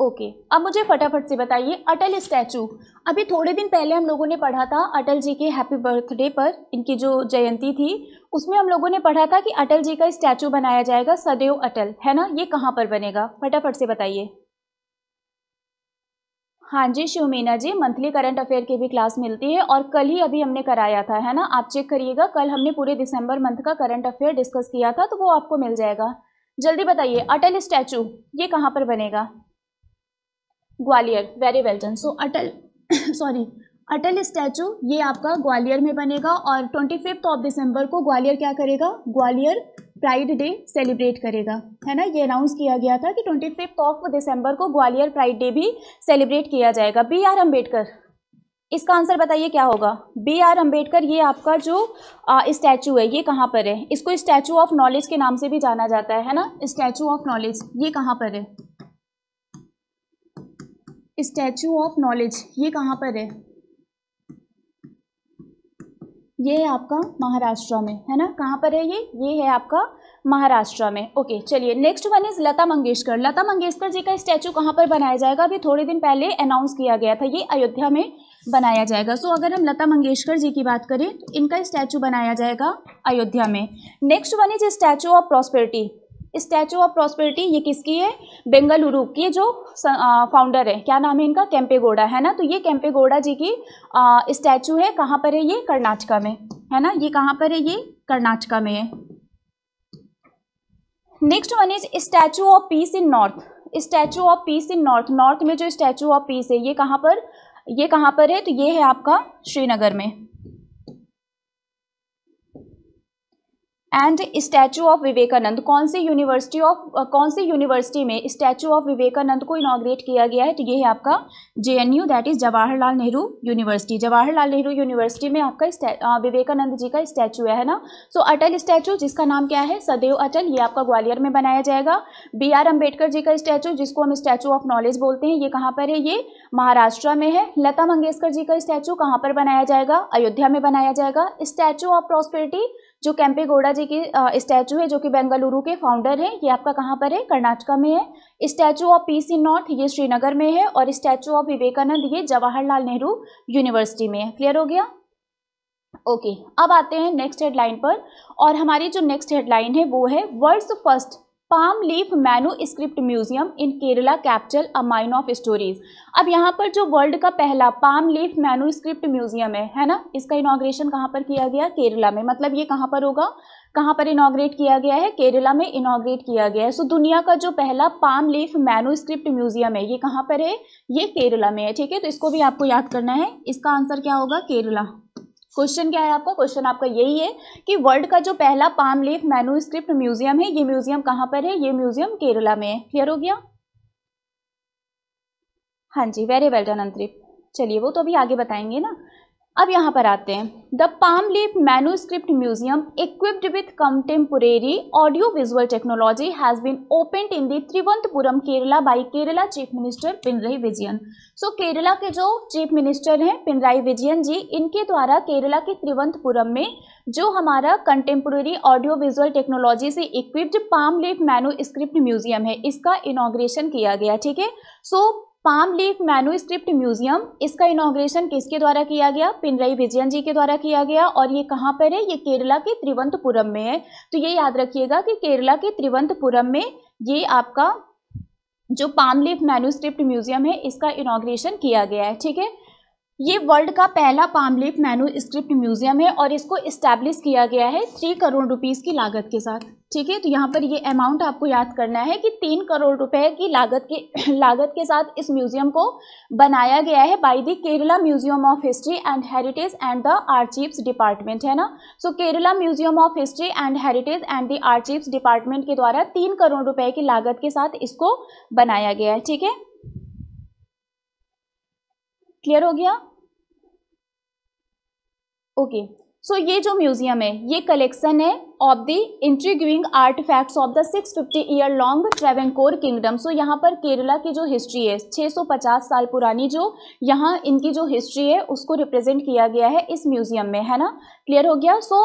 ओके अब मुझे फटाफट से बताइए अटल स्टैचू अभी थोड़े दिन पहले हम लोगों ने पढ़ा था अटल जी के हैप्पी बर्थडे पर इनकी जो जयंती थी उसमें हम लोगों ने पढ़ा था कि अटल जी का स्टैचू बनाया जाएगा सदैव अटल है ना ये कहाँ पर बनेगा फटाफट से बताइए हाँ जी Shiv Meena ji monthly current affair की भी क्लास मिलती है और कल ही अभी हमने कराया था है ना आप चेक करिएगा कल हमने पूरे दिसंबर मंथ का करंट अफेयर डिस्कस किया था तो वो आपको मिल जाएगा जल्दी बताइए अटल स्टैचू ये कहाँ पर बनेगा Gwalior very well done so Atal sorry Atal statue ये आपका ग्वालियर में बनेगा और ट्वेंटी फिफ्थ ऑफ दिसंबर को ग्वालियर क्या करेगा ग्वालियर प्राइड डे सेलिब्रेट करेगा है ना ये अनाउंस किया गया था कि ट्वेंटी फिफ्थ ऑफ दिसंबर को ग्वालियर प्राइड डे भी सेलिब्रेट किया जाएगा बी आर अम्बेडकर इसका आंसर बताइए क्या होगा बी आर अम्बेडकर ये आपका जो स्टैचू है ये कहाँ पर है इसको स्टैचू ऑफ नॉलेज के नाम से भी जाना जाता है है ना स्टैचू ऑफ नॉलेज ये कहाँ पर है स्टैचू ऑफ नॉलेज ये कहाँ पर है ये है आपका महाराष्ट्र में है ना कहाँ पर है ये ये है आपका महाराष्ट्र में ओके चलिए next one is Lata Mangeshkar Lata Mangeshkar ji का स्टैचू कहाँ पर बनाया जाएगा अभी थोड़े दिन पहले अनाउंस किया गया था ये अयोध्या में बनाया जाएगा सो so, अगर हम लता मंगेशकर जी की बात करें तो इनका स्टैचू बनाया जाएगा अयोध्या में next one is statue of prosperity statue of prosperity ये किसकी है बेंगलुरु की जो फाउंडर है क्या नाम है इनका कैंपेगोडा है ना तो ये कैंपेगोडा जी की स्टैचू है कहाँ पर है ये कर्नाटका में है ना ये कहाँ पर है ये कर्नाटका में है next one is statue of peace in north statue of peace in north north में जो स्टैचू ऑफ पीस है ये कहाँ पर ये कहाँ पर है तो ये है आपका श्रीनगर में एंड स्टैचू ऑफ विवेकानंद कौन सी यूनिवर्सिटी ऑफ कौन सी यूनिवर्सिटी में स्टैचू ऑफ विवेकानंद को इनाग्रेट किया गया है तो ये है आपका J N U that is Jawaharlal Nehru university Jawaharlal Nehru university में आपका विवेकानंद जी का स्टैचू है ना सो so, अटल स्टैचू जिसका नाम क्या है सदैव अटल ये आपका ग्वालियर में बनाया जाएगा बी आर अम्बेडकर जी का स्टैचू जिसको हम स्टैचू ऑफ नॉलेज बोलते हैं ये कहाँ पर है ये महाराष्ट्र में है लता मंगेशकर जी का स्टैचू कहाँ पर बनाया जाएगा अयोध्या में बनाया जाएगा स्टैचू ऑफ प्रॉस्पेरिटी जो कैंपेगौड़ा जी की स्टैचू है जो कि बेंगलुरु के फाउंडर हैं ये आपका कहाँ पर है कर्नाटका में है statue of peace in north ये श्रीनगर में है और स्टैचू ऑफ विवेकानंद ये जवाहरलाल नेहरू यूनिवर्सिटी में है क्लियर हो गया ओके okay, अब आते हैं नेक्स्ट हेडलाइन पर और हमारी जो नेक्स्ट हेडलाइन है वो है world's first palm leaf manuscript museum in Kerala capital a mine of stories अब यहाँ पर जो वर्ल्ड का पहला palm leaf manuscript museum है है ना इसका इनाग्रेशन कहाँ पर किया गया केरला में मतलब ये कहाँ पर होगा कहाँ पर इनाग्रेट किया गया है केरला में इनाग्रेट किया गया है सो दुनिया का जो पहला palm leaf manuscript museum है ये कहाँ पर है ये केरला में है ठीक है तो इसको भी आपको याद करना है इसका आंसर क्या होगा केरला क्वेश्चन क्या है आपका क्वेश्चन आपका यही है कि वर्ल्ड का जो पहला पाम लीफ मैनुस्क्रिप्ट म्यूजियम है ये म्यूजियम कहाँ पर है ये म्यूजियम केरला में है क्लियर हो गया हाँ जी वेरी वेल डन अंतरिप चलिए वो तो अभी आगे बताएंगे ना अब यहाँ पर आते हैं the palm manu manuscript museum equipped with contemporary audio visual technology has been opened in the Thiruvananthapuram Kerala by Kerala chief minister Pinarayi Vijayan so Kerala के जो चीफ मिनिस्टर हैं पिनराई विजयन जी इनके द्वारा केरला के त्रिवंतपुरम में जो हमारा कंटेम्पोरेरी ऑडियो विजुअल टेक्नोलॉजी से equipped palm manu manuscript museum है इसका इनाग्रेशन किया गया ठीक है so palm leaf manuscript museum इसका इनोग्रेशन किसके द्वारा किया गया पिनराई विजयन जी के द्वारा किया गया और ये कहाँ पर है ये केरला के त्रिवंतपुरम में है तो ये याद रखिएगा कि केरला के त्रिवंतपुरम में ये आपका जो पाम लीफ मैनुस्क्रिप्ट म्यूजियम है इसका इनोग्रेशन किया गया है ठीक है ये वर्ल्ड का पहला पामलीफ स्क्रिप्ट म्यूजियम है और इसको इस्टेब्लिश किया गया है थ्री करोड़ रुपीस की लागत के साथ ठीक है तो यहाँ पर ये अमाउंट आपको याद करना है कि तीन करोड़ रुपए की लागत के लागत के साथ इस म्यूजियम को बनाया गया है by the Kerala museum of history and heritage and the archives department है ना so so, Kerala museum of history and heritage and the archives department के द्वारा तीन करोड़ रुपए की लागत के साथ इसको बनाया गया है ठीक है क्लियर हो गया ओके सो so, ये जो म्यूजियम है ये कलेक्शन है of the intriguing fact of the 650 year long Travancore kingdom so यहाँ पर केरला की जो हिस्ट्री है 650 साल पुरानी जो यहाँ इनकी जो हिस्ट्री है उसको रिप्रेजेंट किया गया है इस म्यूजियम में है ना क्लियर हो गया so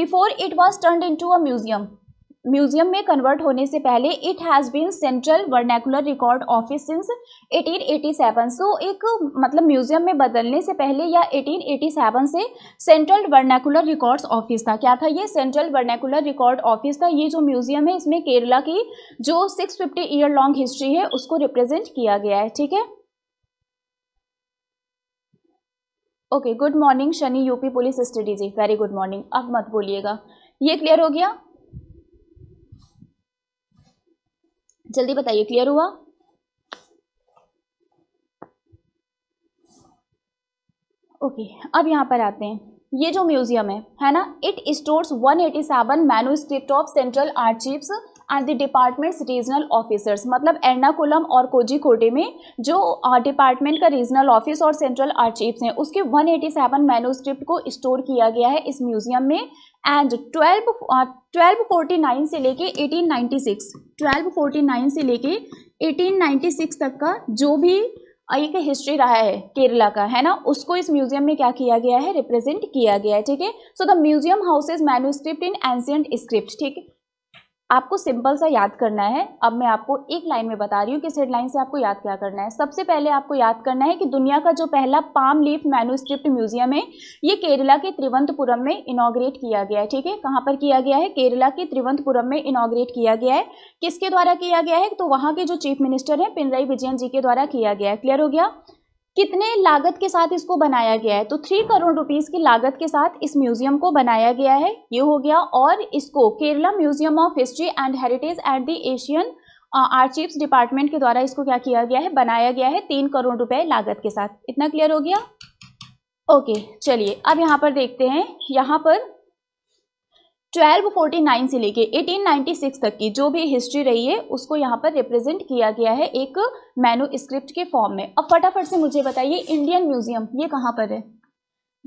before it was turn in to a museum museum में कन्वर्ट होने से पहले it has been central vernacular record office since 1887 so so, एक मतलब म्यूजियम में बदलने से पहले या 1887 से सेंट्रल वर्नैकुलर रिकॉर्ड्स ऑफिस था क्या था ये सेंट्रल वर्नैकुलर रिकॉर्ड ऑफिस था ये जो म्यूजियम है इसमें केरला की जो 650 ईयर लॉन्ग हिस्ट्री है उसको रिप्रेजेंट किया गया है ठीक है okay good morning Shani UP police study ji very good morning अब मत बोलिएगा ये क्लियर हो गया जल्दी बताइए क्लियर हुआ ओके okay, अब यहाँ पर आते हैं ये जो म्यूजियम है है ना it stores 187 manuscript of central archives and the departments regional officers मतलब एर्नाकुलम और कोजिकोटे में जो डिपार्टमेंट का रीजनल ऑफिस और सेंट्रल आर्चीव्स हैं उसके 187 मैनोस्क्रिप्ट को स्टोर किया गया है इस म्यूजियम में एंड 12 1249 से लेके 1896 1249 से लेके 1896 तक का जो भी एक हिस्ट्री रहा है केरला का है ना उसको इस म्यूजियम में क्या किया गया है रिप्रेजेंट किया गया है ठीक है so the museum houses manuscript in ancient script ठीक है आपको सिंपल सा याद करना है अब मैं आपको एक लाइन में बता रही हूँ किस हेडलाइन से आपको याद क्या करना है सबसे पहले आपको याद करना है कि दुनिया का जो पहला पाम लीफ मैनुस्क्रिप्ट म्यूजियम है ये केरला के त्रिवंतपुरम में इनाग्रेट किया गया है ठीक है कहाँ पर किया गया है केरला के त्रिवंतपुरम में इनाग्रेट किया गया है किसके द्वारा किया गया है तो वहाँ के जो चीफ मिनिस्टर हैं पिनराई विजयन जी के द्वारा किया गया है क्लियर हो गया कितने लागत के साथ इसको बनाया गया है तो थ्री करोड़ रुपीस की लागत के साथ इस म्यूजियम को बनाया गया है ये हो गया और इसको Kerala museum of history and heritage at the Asian archives department के द्वारा इसको क्या किया गया है बनाया गया है तीन करोड़ रुपए लागत के साथ इतना क्लियर हो गया ओके चलिए अब यहाँ पर देखते हैं यहाँ पर 1249 से लेके 1896 तक की जो भी हिस्ट्री रही है उसको यहाँ पर रिप्रेजेंट किया गया है एक मैनो स्क्रिप्ट के फॉर्म में अब फटाफट से मुझे बताइए इंडियन म्यूजियम ये कहाँ पर है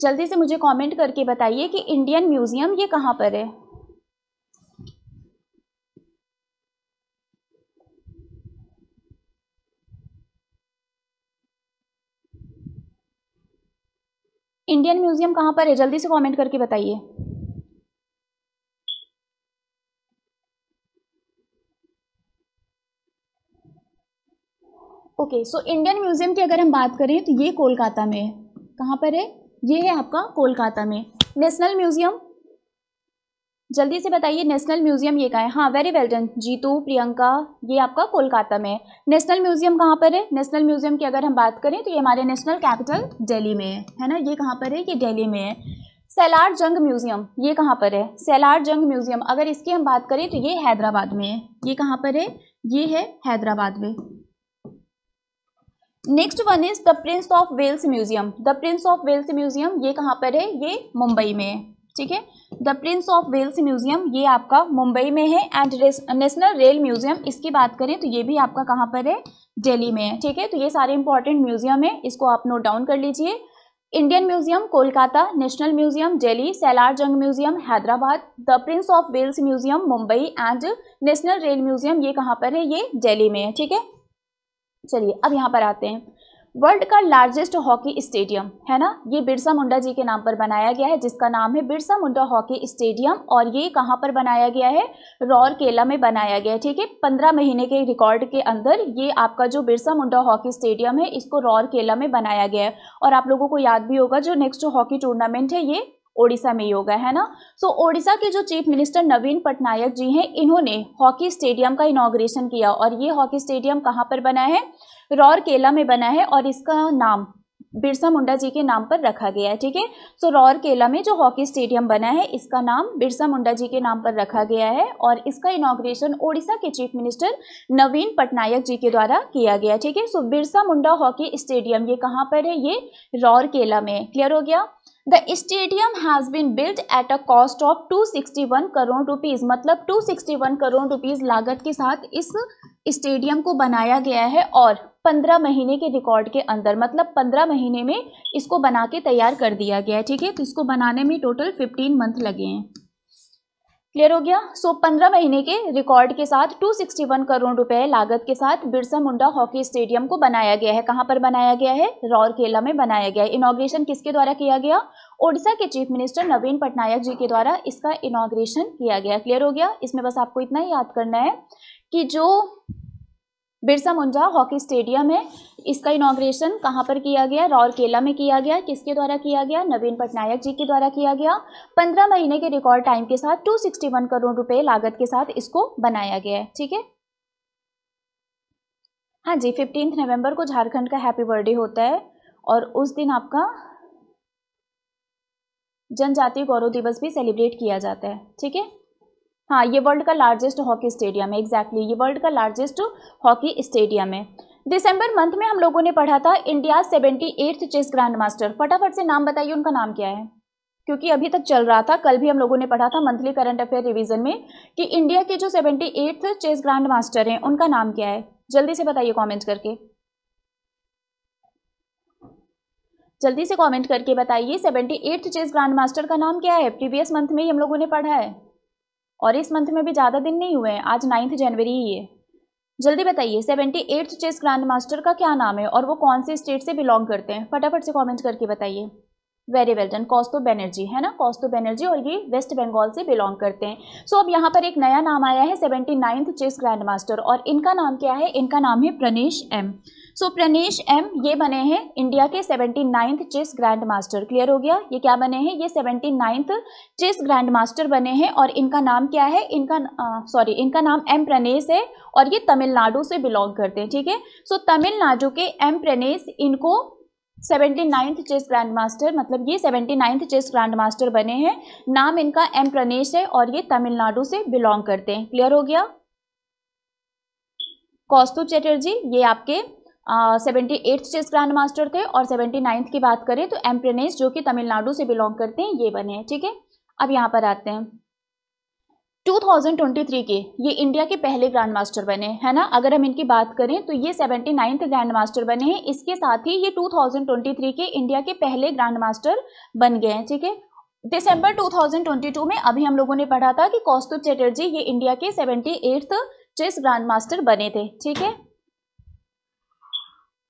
जल्दी से मुझे कमेंट करके बताइए कि इंडियन म्यूजियम ये कहाँ पर है इंडियन म्यूजियम कहाँ पर है जल्दी से कमेंट करके बताइए ओके सो इंडियन म्यूजियम की अगर हम बात करें तो ये कोलकाता में है कहाँ पर है ये है आपका कोलकाता में नेशनल म्यूजियम जल्दी से बताइए नेशनल म्यूजियम ये कहाँ है हाँ very well done Jeetu Priyanka ये आपका कोलकाता में है नेशनल म्यूजियम कहाँ पर है नेशनल म्यूजियम की अगर हम बात करें तो ये हमारे नेशनल कैपिटल दिल्ली में है है ना ये कहाँ पर है ये दिल्ली में है सैलार जंग म्यूजियम ये कहाँ पर है सैलार जंग म्यूजियम अगर इसकी हम बात करें तो ये हैदराबाद में है ये कहाँ पर है ये है हैदराबाद में next one is the Prince of Wales Museum the Prince of Wales Museum ये कहाँ पर है ये मुंबई में है ठीक है the Prince of Wales Museum ये आपका मुंबई में है एंड नेशनल रेल म्यूजियम इसकी बात करें तो ये भी आपका कहाँ पर है दिल्ली में है ठीक है तो ये सारे इंपॉर्टेंट म्यूजियम है इसको आप नोट डाउन कर लीजिए Indian museum Kolkata national museum Delhi Salar Jung museum Hyderabad the Prince of Wales Museum Mumbai and national rail museum ये कहाँ पर है ये दिल्ली में है ठीक है चलिए अब यहाँ पर आते हैं वर्ल्ड का लार्जेस्ट हॉकी स्टेडियम है ना ये बिरसा मुंडा जी के नाम पर बनाया गया है जिसका नाम है बिरसा मुंडा हॉकी स्टेडियम और ये कहाँ पर बनाया गया है रौरकेला में बनाया गया है ठीक है पंद्रह महीने के रिकॉर्ड के अंदर ये आपका जो बिरसा मुंडा हॉकी स्टेडियम है इसको रौरकेला में बनाया गया है और आप लोगों को याद भी होगा जो नेक्स्ट हॉकी टूर्नामेंट है ये ओडिशा में ही होगा है ना सो so, ओडिशा के जो चीफ मिनिस्टर नवीन पटनायक जी हैं इन्होंने हॉकी स्टेडियम का इनाग्रेशन किया और ये हॉकी स्टेडियम कहाँ पर बना है रौरकेला में बना है और इसका नाम बिरसा मुंडा जी के नाम पर रखा गया है ठीक है सो रौरकेला में जो हॉकी स्टेडियम बना है इसका नाम बिरसा मुंडा जी के नाम पर रखा गया है और इसका इनाग्रेशन ओडिशा के चीफ मिनिस्टर नवीन पटनायक जी के द्वारा किया गया ठीक है so Birsa Munda hockey stadium ये कहाँ पर है ये रौरकेला में क्लियर हो गया the stadium has been built at a cost of 261 crore rupees मतलब 261 करोड़ रुपीज़ लागत के साथ इस स्टेडियम को बनाया गया है और 15 महीने के रिकॉर्ड के अंदर मतलब 15 महीने में इसको बना के तैयार कर दिया गया है ठीक है तो इसको बनाने में टोटल 15 मंथ लगे हैं क्लियर हो गया सो so, 15 महीने के रिकॉर्ड के साथ 261 करोड़ रुपए लागत के साथ बिरसा मुंडा हॉकी स्टेडियम को बनाया गया है कहाँ पर बनाया गया है रौरकेला में बनाया गया है इनोग्रेशन किसके द्वारा किया गया ओडिशा के चीफ मिनिस्टर नवीन पटनायक जी के द्वारा इसका इनाग्रेशन किया गया क्लियर हो गया इसमें बस आपको इतना ही याद करना है कि जो बिरसा मुंडा हॉकी स्टेडियम है इसका इनाग्रेशन कहाँ पर किया गया राउरकेला में किया गया किसके द्वारा किया गया नवीन पटनायक जी के द्वारा किया गया पंद्रह महीने के रिकॉर्ड टाइम के साथ टू सिक्सटी वन करोड़ रुपए लागत के साथ इसको बनाया गया है ठीक है हाँ जी फिफ्टीन नवंबर को झारखंड का हैप्पी बर्थडे होता है और उस दिन आपका जनजातीय गौरव दिवस भी सेलिब्रेट किया जाता है ठीक है हाँ ये वर्ल्ड का लार्जेस्ट हॉकी स्टेडियम है एग्जैक्टली exactly, ये वर्ल्ड का लार्जेस्ट हॉकी स्टेडियम है दिसंबर मंथ में हम लोगों ने पढ़ा था India seventy eighth chess grand grandmaster फटाफट से नाम बताइए उनका नाम क्या है क्योंकि अभी तक चल रहा था कल भी हम लोगों ने पढ़ा था मंथली करंट अफेयर रिवीजन में कि इंडिया के जो seventy eighth chess grand grandmaster हैं उनका नाम क्या है जल्दी से बताइए कमेंट करके जल्दी से कमेंट करके बताइए seventy eighth chess grand grandmaster का नाम क्या है प्रीवियस मंथ में ही हम लोगों ने पढ़ा है और इस मंथ में भी ज़्यादा दिन नहीं हुए हैं आज नाइन्थ जनवरी ही है जल्दी बताइए seventy eighth chess grand grandmaster का क्या नाम है और वो कौन से स्टेट से बिलोंग करते हैं फटाफट से कमेंट करके बताइए very well done Kaustu Banerjee है ना कौस्तु बैनर्जी और ये वेस्ट बंगाल से बिलोंग करते हैं सो so, अब यहाँ पर एक नया नाम आया है seventy ninth chess grand grandmaster और इनका नाम क्या है इनका नाम है Pranesh M so Pranesh M ये बने हैं इंडिया के seventy ninth chess grand grandmaster clear हो गया ये क्या बने हैं ये seventy ninth chess grand master बने हैं और इनका नाम क्या है इनका सॉरी इनका नाम एम प्रनेश है और ये तमिलनाडु से बिलोंग करते हैं ठीक है सो तमिलनाडु के एम प्रणेश इनको seventy ninth chess grand master मतलब ये seventy ninth chess grand master बने हैं नाम इनका एम प्रणेश है और ये तमिलनाडु से बिलोंग करते हैं क्लियर हो गया कौस्तु चैटर्जी ये आपके seventy eighth chess grand master थे और सेवेंटी नाइन्थ की बात करें तो एम प्रनेश जो कि तमिलनाडु से बिलोंग करते हैं ये बने हैं ठीक है अब यहाँ पर आते हैं 2023 के ये इंडिया के पहले ग्रैंड मास्टर बने है ना अगर हम इनकी बात करें तो ये सेवेंटी नाइन्थ ग्रैंड मास्टर बने हैं इसके साथ ही ये 2023 के इंडिया के पहले ग्रैंड मास्टर बन गए हैं ठीक है दिसंबर 2022 में अभी हम लोगों ने पढ़ा था कि कौस्तुभ चैटर्जी ये इंडिया के seventy eighth chess grand master बने थे ठीक है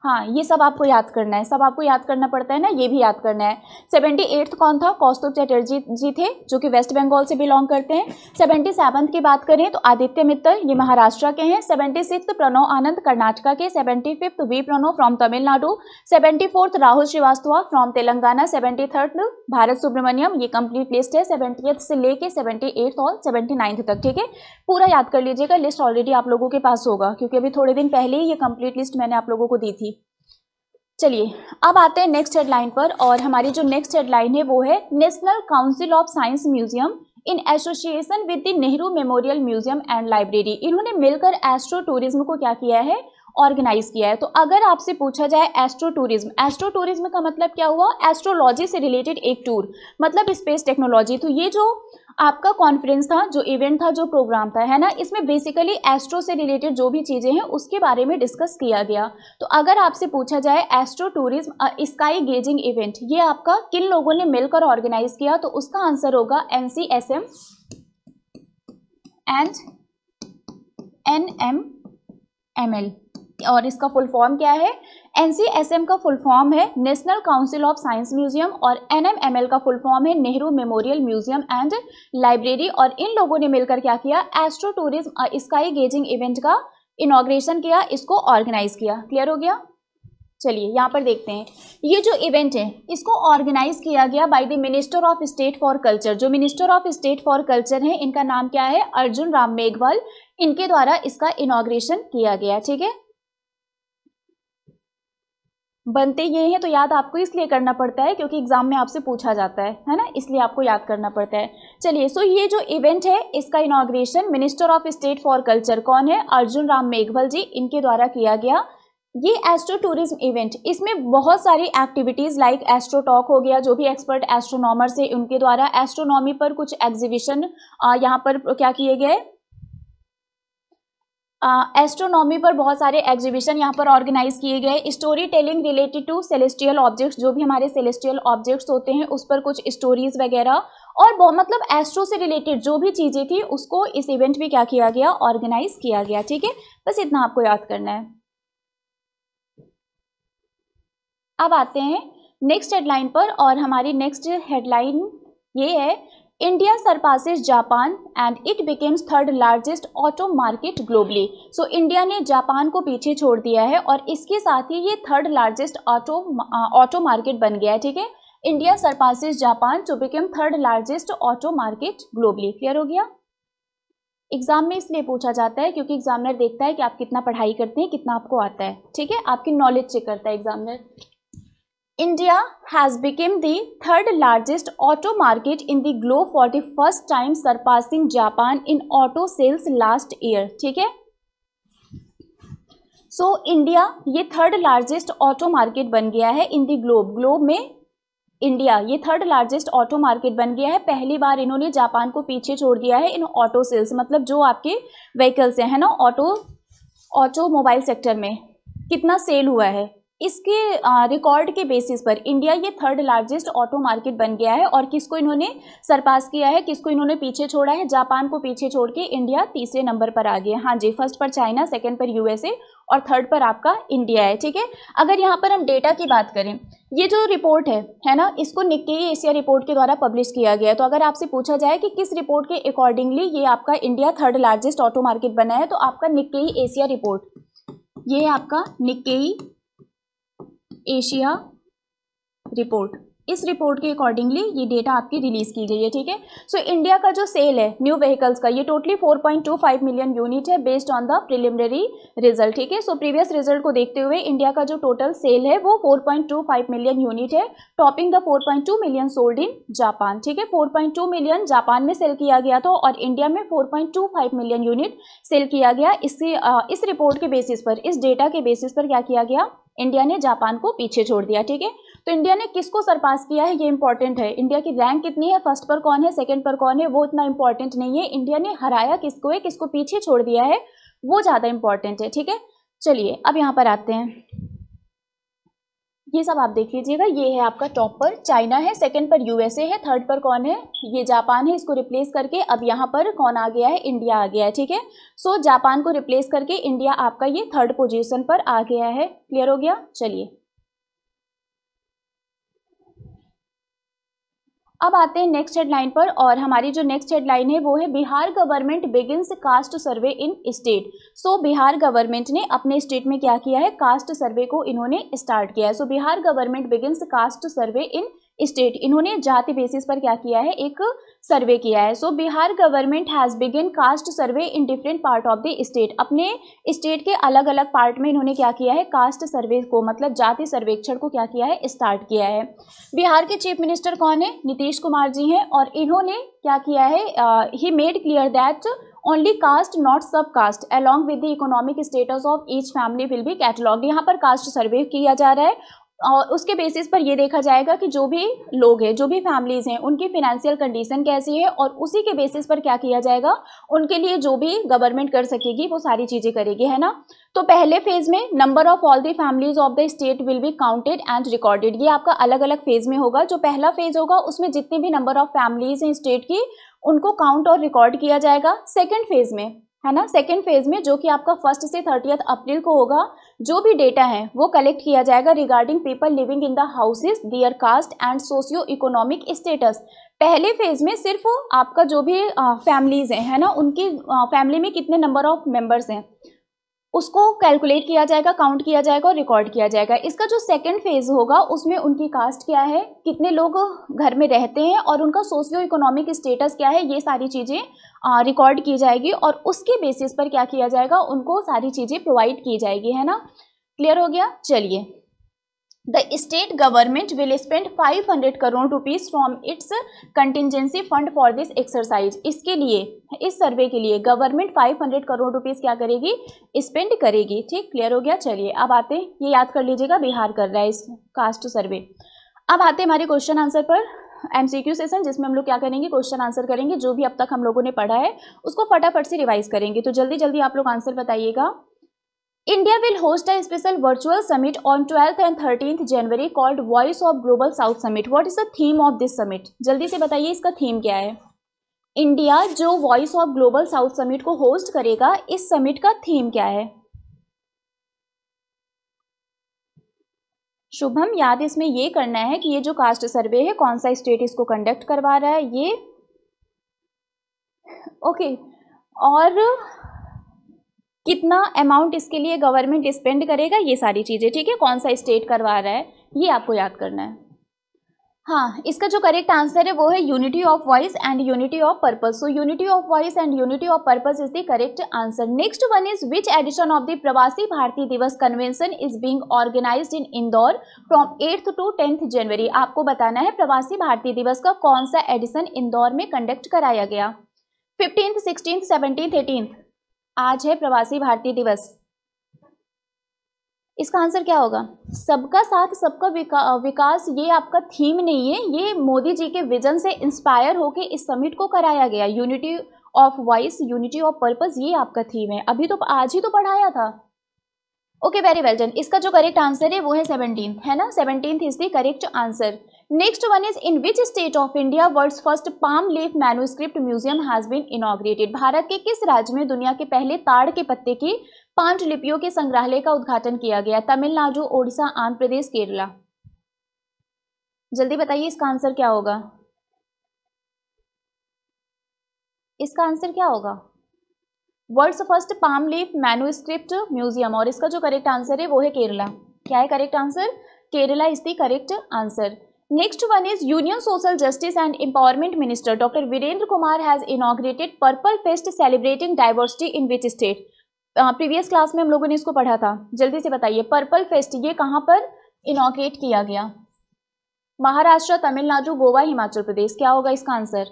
हाँ ये सब आपको याद करना है सब आपको याद करना पड़ता है ना ये भी याद करना है सेवेंटी एट्थ कौन था कौस्तुभ चैटर्जी जी थे जो कि वेस्ट बंगाल से बिलोंग करते हैं सेवेंटी सेवन्थ की बात करें तो आदित्य मित्तल ये महाराष्ट्र के हैं सेवेंटी सिक्स प्रणव आनंद कर्नाटका के seventy fifth V Pranav from Tamil Nadu seventy fourth Rahul Srivastava from Telangana seventy third Bharath Subramaniam ये कंप्लीट लिस्ट है सेवेंटी से लेके सेवेंटी एट्थ और सेवेंटी नाइन्थ तक ठीक है पूरा याद कर लीजिएगा लिस्ट ऑलरेडी आप लोगों के पास होगा क्योंकि अभी थोड़े दिन पहले ही ये कंप्लीट लिस्ट मैंने आप लोगों को दी थी चलिए अब आते हैं नेक्स्ट हेडलाइन पर और हमारी जो नेक्स्ट हेडलाइन है वो है national council of science museum in association with the Nehru memorial museum and library इन्होंने मिलकर एस्ट्रो टूरिज्म को क्या किया है ऑर्गेनाइज किया है तो अगर आपसे पूछा जाए एस्ट्रो टूरिज्म एस्ट्रो टूरिज्म का मतलब क्या हुआ एस्ट्रोलॉजी से रिलेटेड एक टूर मतलब स्पेस टेक्नोलॉजी तो ये जो आपका कॉन्फ्रेंस था जो इवेंट था जो प्रोग्राम था है ना इसमें बेसिकली एस्ट्रो से रिलेटेड जो भी चीज़ें हैं उसके बारे में डिस्कस किया गया तो अगर आपसे पूछा जाए astro tourism sky gazing event ये आपका किन लोगों ने मिलकर ऑर्गेनाइज किया तो उसका आंसर होगा N C S M and N M M L और इसका फुल फॉर्म क्या है एनसीएसएम का फुल फॉर्म है national council of science museum और एन का फुल फॉर्म है Nehru memorial museum and library और इन लोगों ने मिलकर क्या किया astro tourism sky gazing event का इनाग्रेशन किया इसको ऑर्गेनाइज किया क्लियर हो गया चलिए यहाँ पर देखते हैं ये जो इवेंट है इसको ऑर्गेनाइज किया गया by the minister of state for culture जो minister of state for culture हैं इनका नाम क्या है अर्जुन राम मेघवाल इनके द्वारा इसका इनाग्रेशन किया गया ठीक है बनते ये हैं तो याद आपको इसलिए करना पड़ता है क्योंकि एग्ज़ाम में आपसे पूछा जाता है है ना इसलिए आपको याद करना पड़ता है चलिए सो ये जो इवेंट है इसका inauguration minister of state for culture कौन है अर्जुन राम मेघवल जी इनके द्वारा किया गया ये एस्ट्रो टूरिज्म इवेंट इसमें बहुत सारी एक्टिविटीज़ लाइक एस्ट्रो टॉक हो गया जो भी एक्सपर्ट एस्ट्रोनॉमर से उनके द्वारा एस्ट्रोनॉमी पर कुछ एग्जीबिशन यहाँ पर क्या किए गए एस्ट्रोनॉमी पर बहुत सारे एग्जीबिशन यहाँ पर ऑर्गेनाइज किए गए story telling related to celestial objects जो भी हमारे सेलेस्टियल ऑब्जेक्ट्स होते हैं उस पर कुछ स्टोरीज वगैरह और मतलब एस्ट्रो से रिलेटेड जो भी चीज़ें थी उसको इस इवेंट में क्या किया गया ऑर्गेनाइज किया गया ठीक है बस इतना आपको याद करना है अब आते हैं नेक्स्ट हेडलाइन पर और हमारी नेक्स्ट हेडलाइन ये है India surpasses Japan and it becomes third largest auto market globally. So India ने जापान को पीछे छोड़ दिया है और इसके साथ ही ये third largest auto auto market बन गया है ठीक है India surpasses Japan to became third largest auto market globally clear हो गया एग्जाम में इसलिए पूछा जाता है क्योंकि एग्जामिनर देखता है कि आप कितना पढ़ाई करते हैं कितना आपको आता है ठीक है आपकी नॉलेज चेक करता है examiner India has become the third largest auto market in the globe for the first time surpassing Japan in auto sales last year ठीक है सो इंडिया ये थर्ड लार्जेस्ट ऑटो मार्केट बन गया है इन द ग्लोब ग्लोब में इंडिया ये थर्ड लार्जेस्ट ऑटो मार्केट बन गया है पहली बार इन्होंने जापान को पीछे छोड़ दिया है इन ऑटो सेल्स मतलब जो आपके व्हीकल्स हैं है ना ऑटो ऑटोमोबाइल सेक्टर में कितना सेल हुआ है इसके रिकॉर्ड के बेसिस पर इंडिया ये थर्ड लार्जेस्ट ऑटो मार्केट बन गया है और किसको इन्होंने सरपास किया है किसको इन्होंने पीछे छोड़ा है जापान को पीछे छोड़ के इंडिया तीसरे नंबर पर आ गया हाँ जी फर्स्ट पर चाइना सेकेंड पर यूएसए और थर्ड पर आपका इंडिया है ठीक है अगर यहाँ पर हम डेटा की बात करें ये जो रिपोर्ट है है ना इसको निके एशिया रिपोर्ट के द्वारा पब्लिश किया गया है तो अगर आपसे पूछा जाए कि किस रिपोर्ट के अकॉर्डिंगली ये आपका India third largest auto market बना है तो आपका निके एशिया रिपोर्ट ये आपका निक्केई एशिया रिपोर्ट इस रिपोर्ट के अकॉर्डिंगली ये डेटा आपकी रिलीज़ की गई है ठीक है सो इंडिया का जो सेल है न्यू व्हीकल्स का ये टोटली 4.25 मिलियन यूनिट है based on the preliminary result ठीक है सो प्रीवियस रिजल्ट को देखते हुए इंडिया का जो टोटल सेल है वो 4.25 मिलियन यूनिट है topping the 4.2 million sold in Japan ठीक है 4.2 मिलियन जापान में सेल किया गया था और इंडिया में 4.25 मिलियन यूनिट सेल किया गया इसी इस रिपोर्ट के बेसिस पर इस डेटा के बेसिस पर क्या किया गया इंडिया ने जापान को पीछे छोड़ दिया ठीक है तो इंडिया ने किसको सरपास किया है ये इंपॉर्टेंट है इंडिया की रैंक कितनी है फर्स्ट पर कौन है सेकंड पर कौन है वो इतना इंपॉर्टेंट नहीं है इंडिया ने हराया किसको है किसको पीछे छोड़ दिया है वो ज़्यादा इंपॉर्टेंट है ठीक है चलिए अब यहाँ पर आते हैं ये सब आप देख लीजिएगा ये है आपका टॉप पर चाइना है सेकंड पर यूएसए है थर्ड पर कौन है ये जापान है इसको रिप्लेस करके अब यहाँ पर कौन आ गया है इंडिया आ गया है ठीक है सो जापान को रिप्लेस करके इंडिया आपका ये थर्ड पोजीशन पर आ गया है क्लियर हो गया चलिए अब आते हैं नेक्स्ट हेडलाइन पर और हमारी जो नेक्स्ट हेडलाइन है वो है Bihar government begins caste survey in state so Bihar government ने अपने स्टेट में क्या किया है कास्ट सर्वे को इन्होंने स्टार्ट किया है so Bihar government begins caste survey in state इन्होंने जाति बेसिस पर क्या किया है एक सर्वे किया है so Bihar government has begin caste survey in different part of the state अपने स्टेट के अलग अलग पार्ट में इन्होंने क्या किया है कास्ट सर्वे को मतलब जाति सर्वेक्षण को क्या किया है स्टार्ट किया है बिहार के चीफ मिनिस्टर कौन है नीतीश कुमार जी हैं और इन्होंने क्या किया है he made clear that only caste not sub caste along with the economic status of each family will be catalog यहाँ पर कास्ट सर्वे किया जा रहा है और उसके बेसिस पर ये देखा जाएगा कि जो भी लोग हैं जो भी फैमिलीज़ हैं उनकी फिनेंशियल कंडीशन कैसी है और उसी के बेसिस पर क्या किया जाएगा उनके लिए जो भी गवर्नमेंट कर सकेगी वो सारी चीज़ें करेगी है ना तो पहले फेज में number of all the families of the state will be counted and recorded ये आपका अलग अलग फेज में होगा जो पहला फेज होगा उसमें जितनी भी नंबर ऑफ फैमिलीज हैं स्टेट की उनको काउंट और रिकॉर्ड किया जाएगा सेकेंड फेज में है ना सेकेंड फेज में जो कि आपका फर्स्ट से थर्टियथ अप्रैल को होगा जो भी डेटा है वो कलेक्ट किया जाएगा regarding people living in the houses their caste and socio economic status पहले फेज में सिर्फ आपका जो भी फैमिलीज हैं है ना उनकी फैमिली में कितने नंबर ऑफ मेंबर्स हैं उसको कैलकुलेट किया जाएगा काउंट किया जाएगा और रिकॉर्ड किया जाएगा इसका जो सेकंड फेज़ होगा उसमें उनकी कास्ट क्या है कितने लोग घर में रहते हैं और उनका सोशियो इकोनॉमिक स्टेटस क्या है ये सारी चीज़ें रिकॉर्ड की जाएगी और उसके बेसिस पर क्या किया जाएगा उनको सारी चीज़ें प्रोवाइड की जाएगी है ना क्लियर हो गया चलिए state government will spend five 500 crore rupees from its contingency fund for this exercise इसके लिए इस सर्वे के लिए गवर्नमेंट 500 करोड़ रुपीस क्या करेगी स्पेंड करेगी ठीक क्लियर हो गया चलिए अब आते हैं ये याद कर लीजिएगा बिहार कर रहा है इस कास्ट सर्वे अब आते हमारे क्वेश्चन आंसर पर एम सेशन जिसमें हम लोग क्या करेंगे क्वेश्चन आंसर करेंगे जो भी अब तक हम लोगों ने पढ़ा है उसको फटाफट से रिवाइज करेंगे तो जल्दी जल्दी आप लोग आंसर बताइएगा India will host a special virtual summit on 12th and 13th January called Voice of Global South Summit. What is the theme of this summit? जल्दी से बताइए इसका थीम क्या है इंडिया जो voice of global south summit को होस्ट करेगा इस समिट का थीम क्या है शुभम याद इसमें ये करना है कि ये जो कास्ट सर्वे है कौन सा स्टेट इसको कंडक्ट करवा रहा है ये ओके और कितना अमाउंट इसके लिए गवर्नमेंट स्पेंड करेगा ये सारी चीज़ें ठीक है कौन सा स्टेट करवा रहा है ये आपको याद करना है हाँ इसका जो करेक्ट आंसर है वो है unity of voice and unity of purpose so unity of voice and unity of purpose is the correct answer next one is which edition of the Pravasi Bharatiya Divas convention is being organised in Indore from eighth to tenth January आपको बताना है प्रवासी भारतीय दिवस का कौन सा एडिशन इंदौर में कंडक्ट कराया गया फिफ्टींथ सिक्सटींथ सेवनटीन एटीनथ आज है प्रवासी भारतीय दिवस इसका आंसर क्या होगा सबका साथ सबका विका, विकास ये आपका थीम नहीं है ये मोदी जी के विजन से इंस्पायर होकर इस समिट को कराया गया unity of voice unity of purpose ये आपका थीम है अभी तो आज ही तो पढ़ाया था ओके वेरी वेल डन इसका जो करेक्ट आंसर है वो है सेवनटीन है ना seventeen is the correct answer next one is in which state of India world first palm leaf manuscript museum has been inaugurated? Bharat के किस राज्य में दुनिया के पहले ताड़ के पत्ते की पांच लिपियों के संग्रहालय का उद्घाटन किया गया तमिलनाडु ओडिशा आंध्र प्रदेश केरला जल्दी बताइए इसका आंसर क्या होगा इसका आंसर क्या होगा world first palm leaf manuscript museum और इसका जो करेक्ट आंसर है वो है केरला क्या है correct answer Kerala is the correct answer next one is union social justice and empowerment minister doctor Virendra Kumar has inaugurated purple fest celebrating diversity in which state previous class में हम लोगों ने इसको पढ़ा था जल्दी से बताइए पर्पल फेस्ट ये कहाँ पर इनोग्रेट किया गया महाराष्ट्र तमिलनाडु गोवा हिमाचल प्रदेश क्या होगा इसका आंसर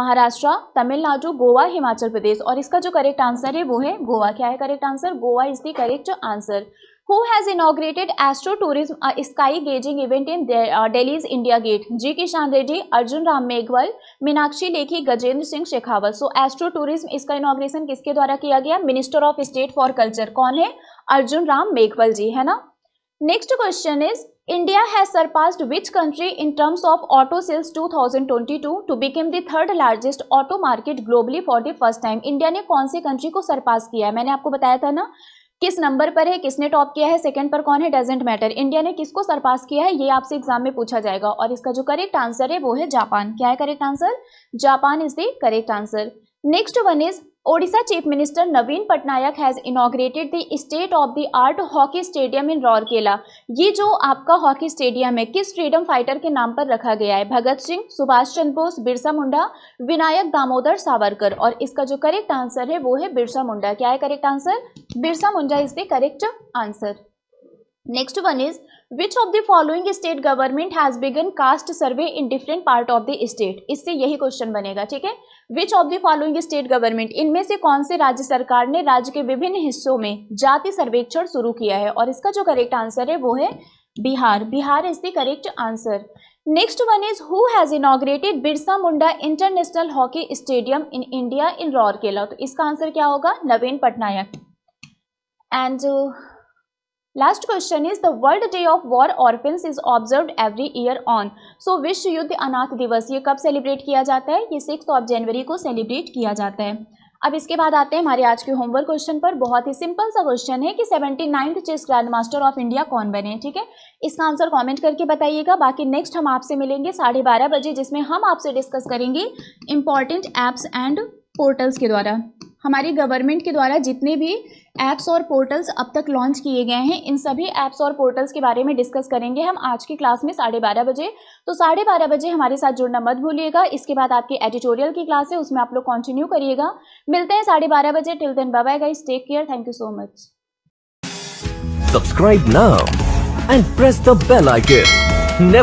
महाराष्ट्र तमिलनाडु गोवा हिमाचल प्रदेश और इसका जो करेक्ट आंसर है वो है गोवा क्या है correct answer Goa is the correct answer who has inaugurated astro tourism sky gazing event in Delhi's India gate G Kishan Reddy Arjun Ram Meghwal Meenakshi Lekhi Gajendra Singh Shekhawat so astro tourism इसका इनाग्रेशन किसके द्वारा किया गया minister of state for culture कौन है अर्जुन राम मेघवाल जी है ना next question is India has surpassed which country in terms of auto sales 2022 to to become the third largest auto market globally for the first time India ने कौन सी कंट्री को सरपास किया है मैंने आपको बताया था ना किस नंबर पर है किसने टॉप किया है सेकंड पर कौन है डजेंट मैटर इंडिया ने किसको सरपास किया है ये आपसे एग्जाम में पूछा जाएगा और इसका जो करेक्ट आंसर है वो है जापान क्या है correct answer Japan is the correct answer next one is Odisha chief minister Naveen Patnaik has inaugurated the state of the art hockey stadium in Rourkela ये जो आपका हॉकी स्टेडियम है किस फ्रीडम फाइटर के नाम पर रखा गया है भगत सिंह सुभाष चंद्र बोस बिरसा मुंडा विनायक दामोदर सावरकर और इसका जो करेक्ट आंसर है वो है बिरसा मुंडा क्या है correct answer Birsa Munda is the correct answer next one is which of the following state government has began caste survey in different part of the state इससे यही क्वेश्चन बनेगा ठीक है which of the following state government इनमें से कौन से राज्य सरकार ने राज्य के विभिन्न हिस्सों में जाति सर्वेक्षण शुरू किया है और इसका जो करेक्ट आंसर है वो है Bihar Bihar is the correct answer next one is who has inaugurated Birsa Munda international hockey stadium in India in Rourkela तो इसका आंसर क्या होगा Naveen Patnaik and uh, last question is the world day of war orphans is observe every year on so विश्व युद्ध अनाथ दिवस ये कब सेलिब्रेट किया जाता है ये सिक्स ऑफ जनवरी को सेलिब्रेट किया जाता है अब इसके बाद आते हैं हमारे आज के होमवर्क क्वेश्चन पर बहुत ही सिंपल सा क्वेश्चन है कि seventy ninth chess grand master of India कौन बने ठीक है इसका आंसर कमेंट करके बताइएगा बाकी नेक्स्ट हम आपसे मिलेंगे साढ़े बारह बजे जिसमें हम आपसे डिस्कस करेंगे इंपॉर्टेंट ऐप्स एंड पोर्टल्स के द्वारा हमारी गवर्नमेंट के द्वारा जितने भी ऐप्स और पोर्टल्स अब तक लॉन्च किए गए हैं इन सभी ऐप्स और पोर्टल्स के बारे में डिस्कस करेंगे हम आज की क्लास में साढ़े बारह बजे तो साढ़े बारह बजे हमारे साथ जुड़ना मत भूलिएगा इसके बाद आपकी एडिटोरियल की क्लास है उसमें आप लोग कंटिन्यू करिएगा मिलते हैं साढ़े बारह बजे till then bye guys take care thank you so much subscribe now and press the bell icon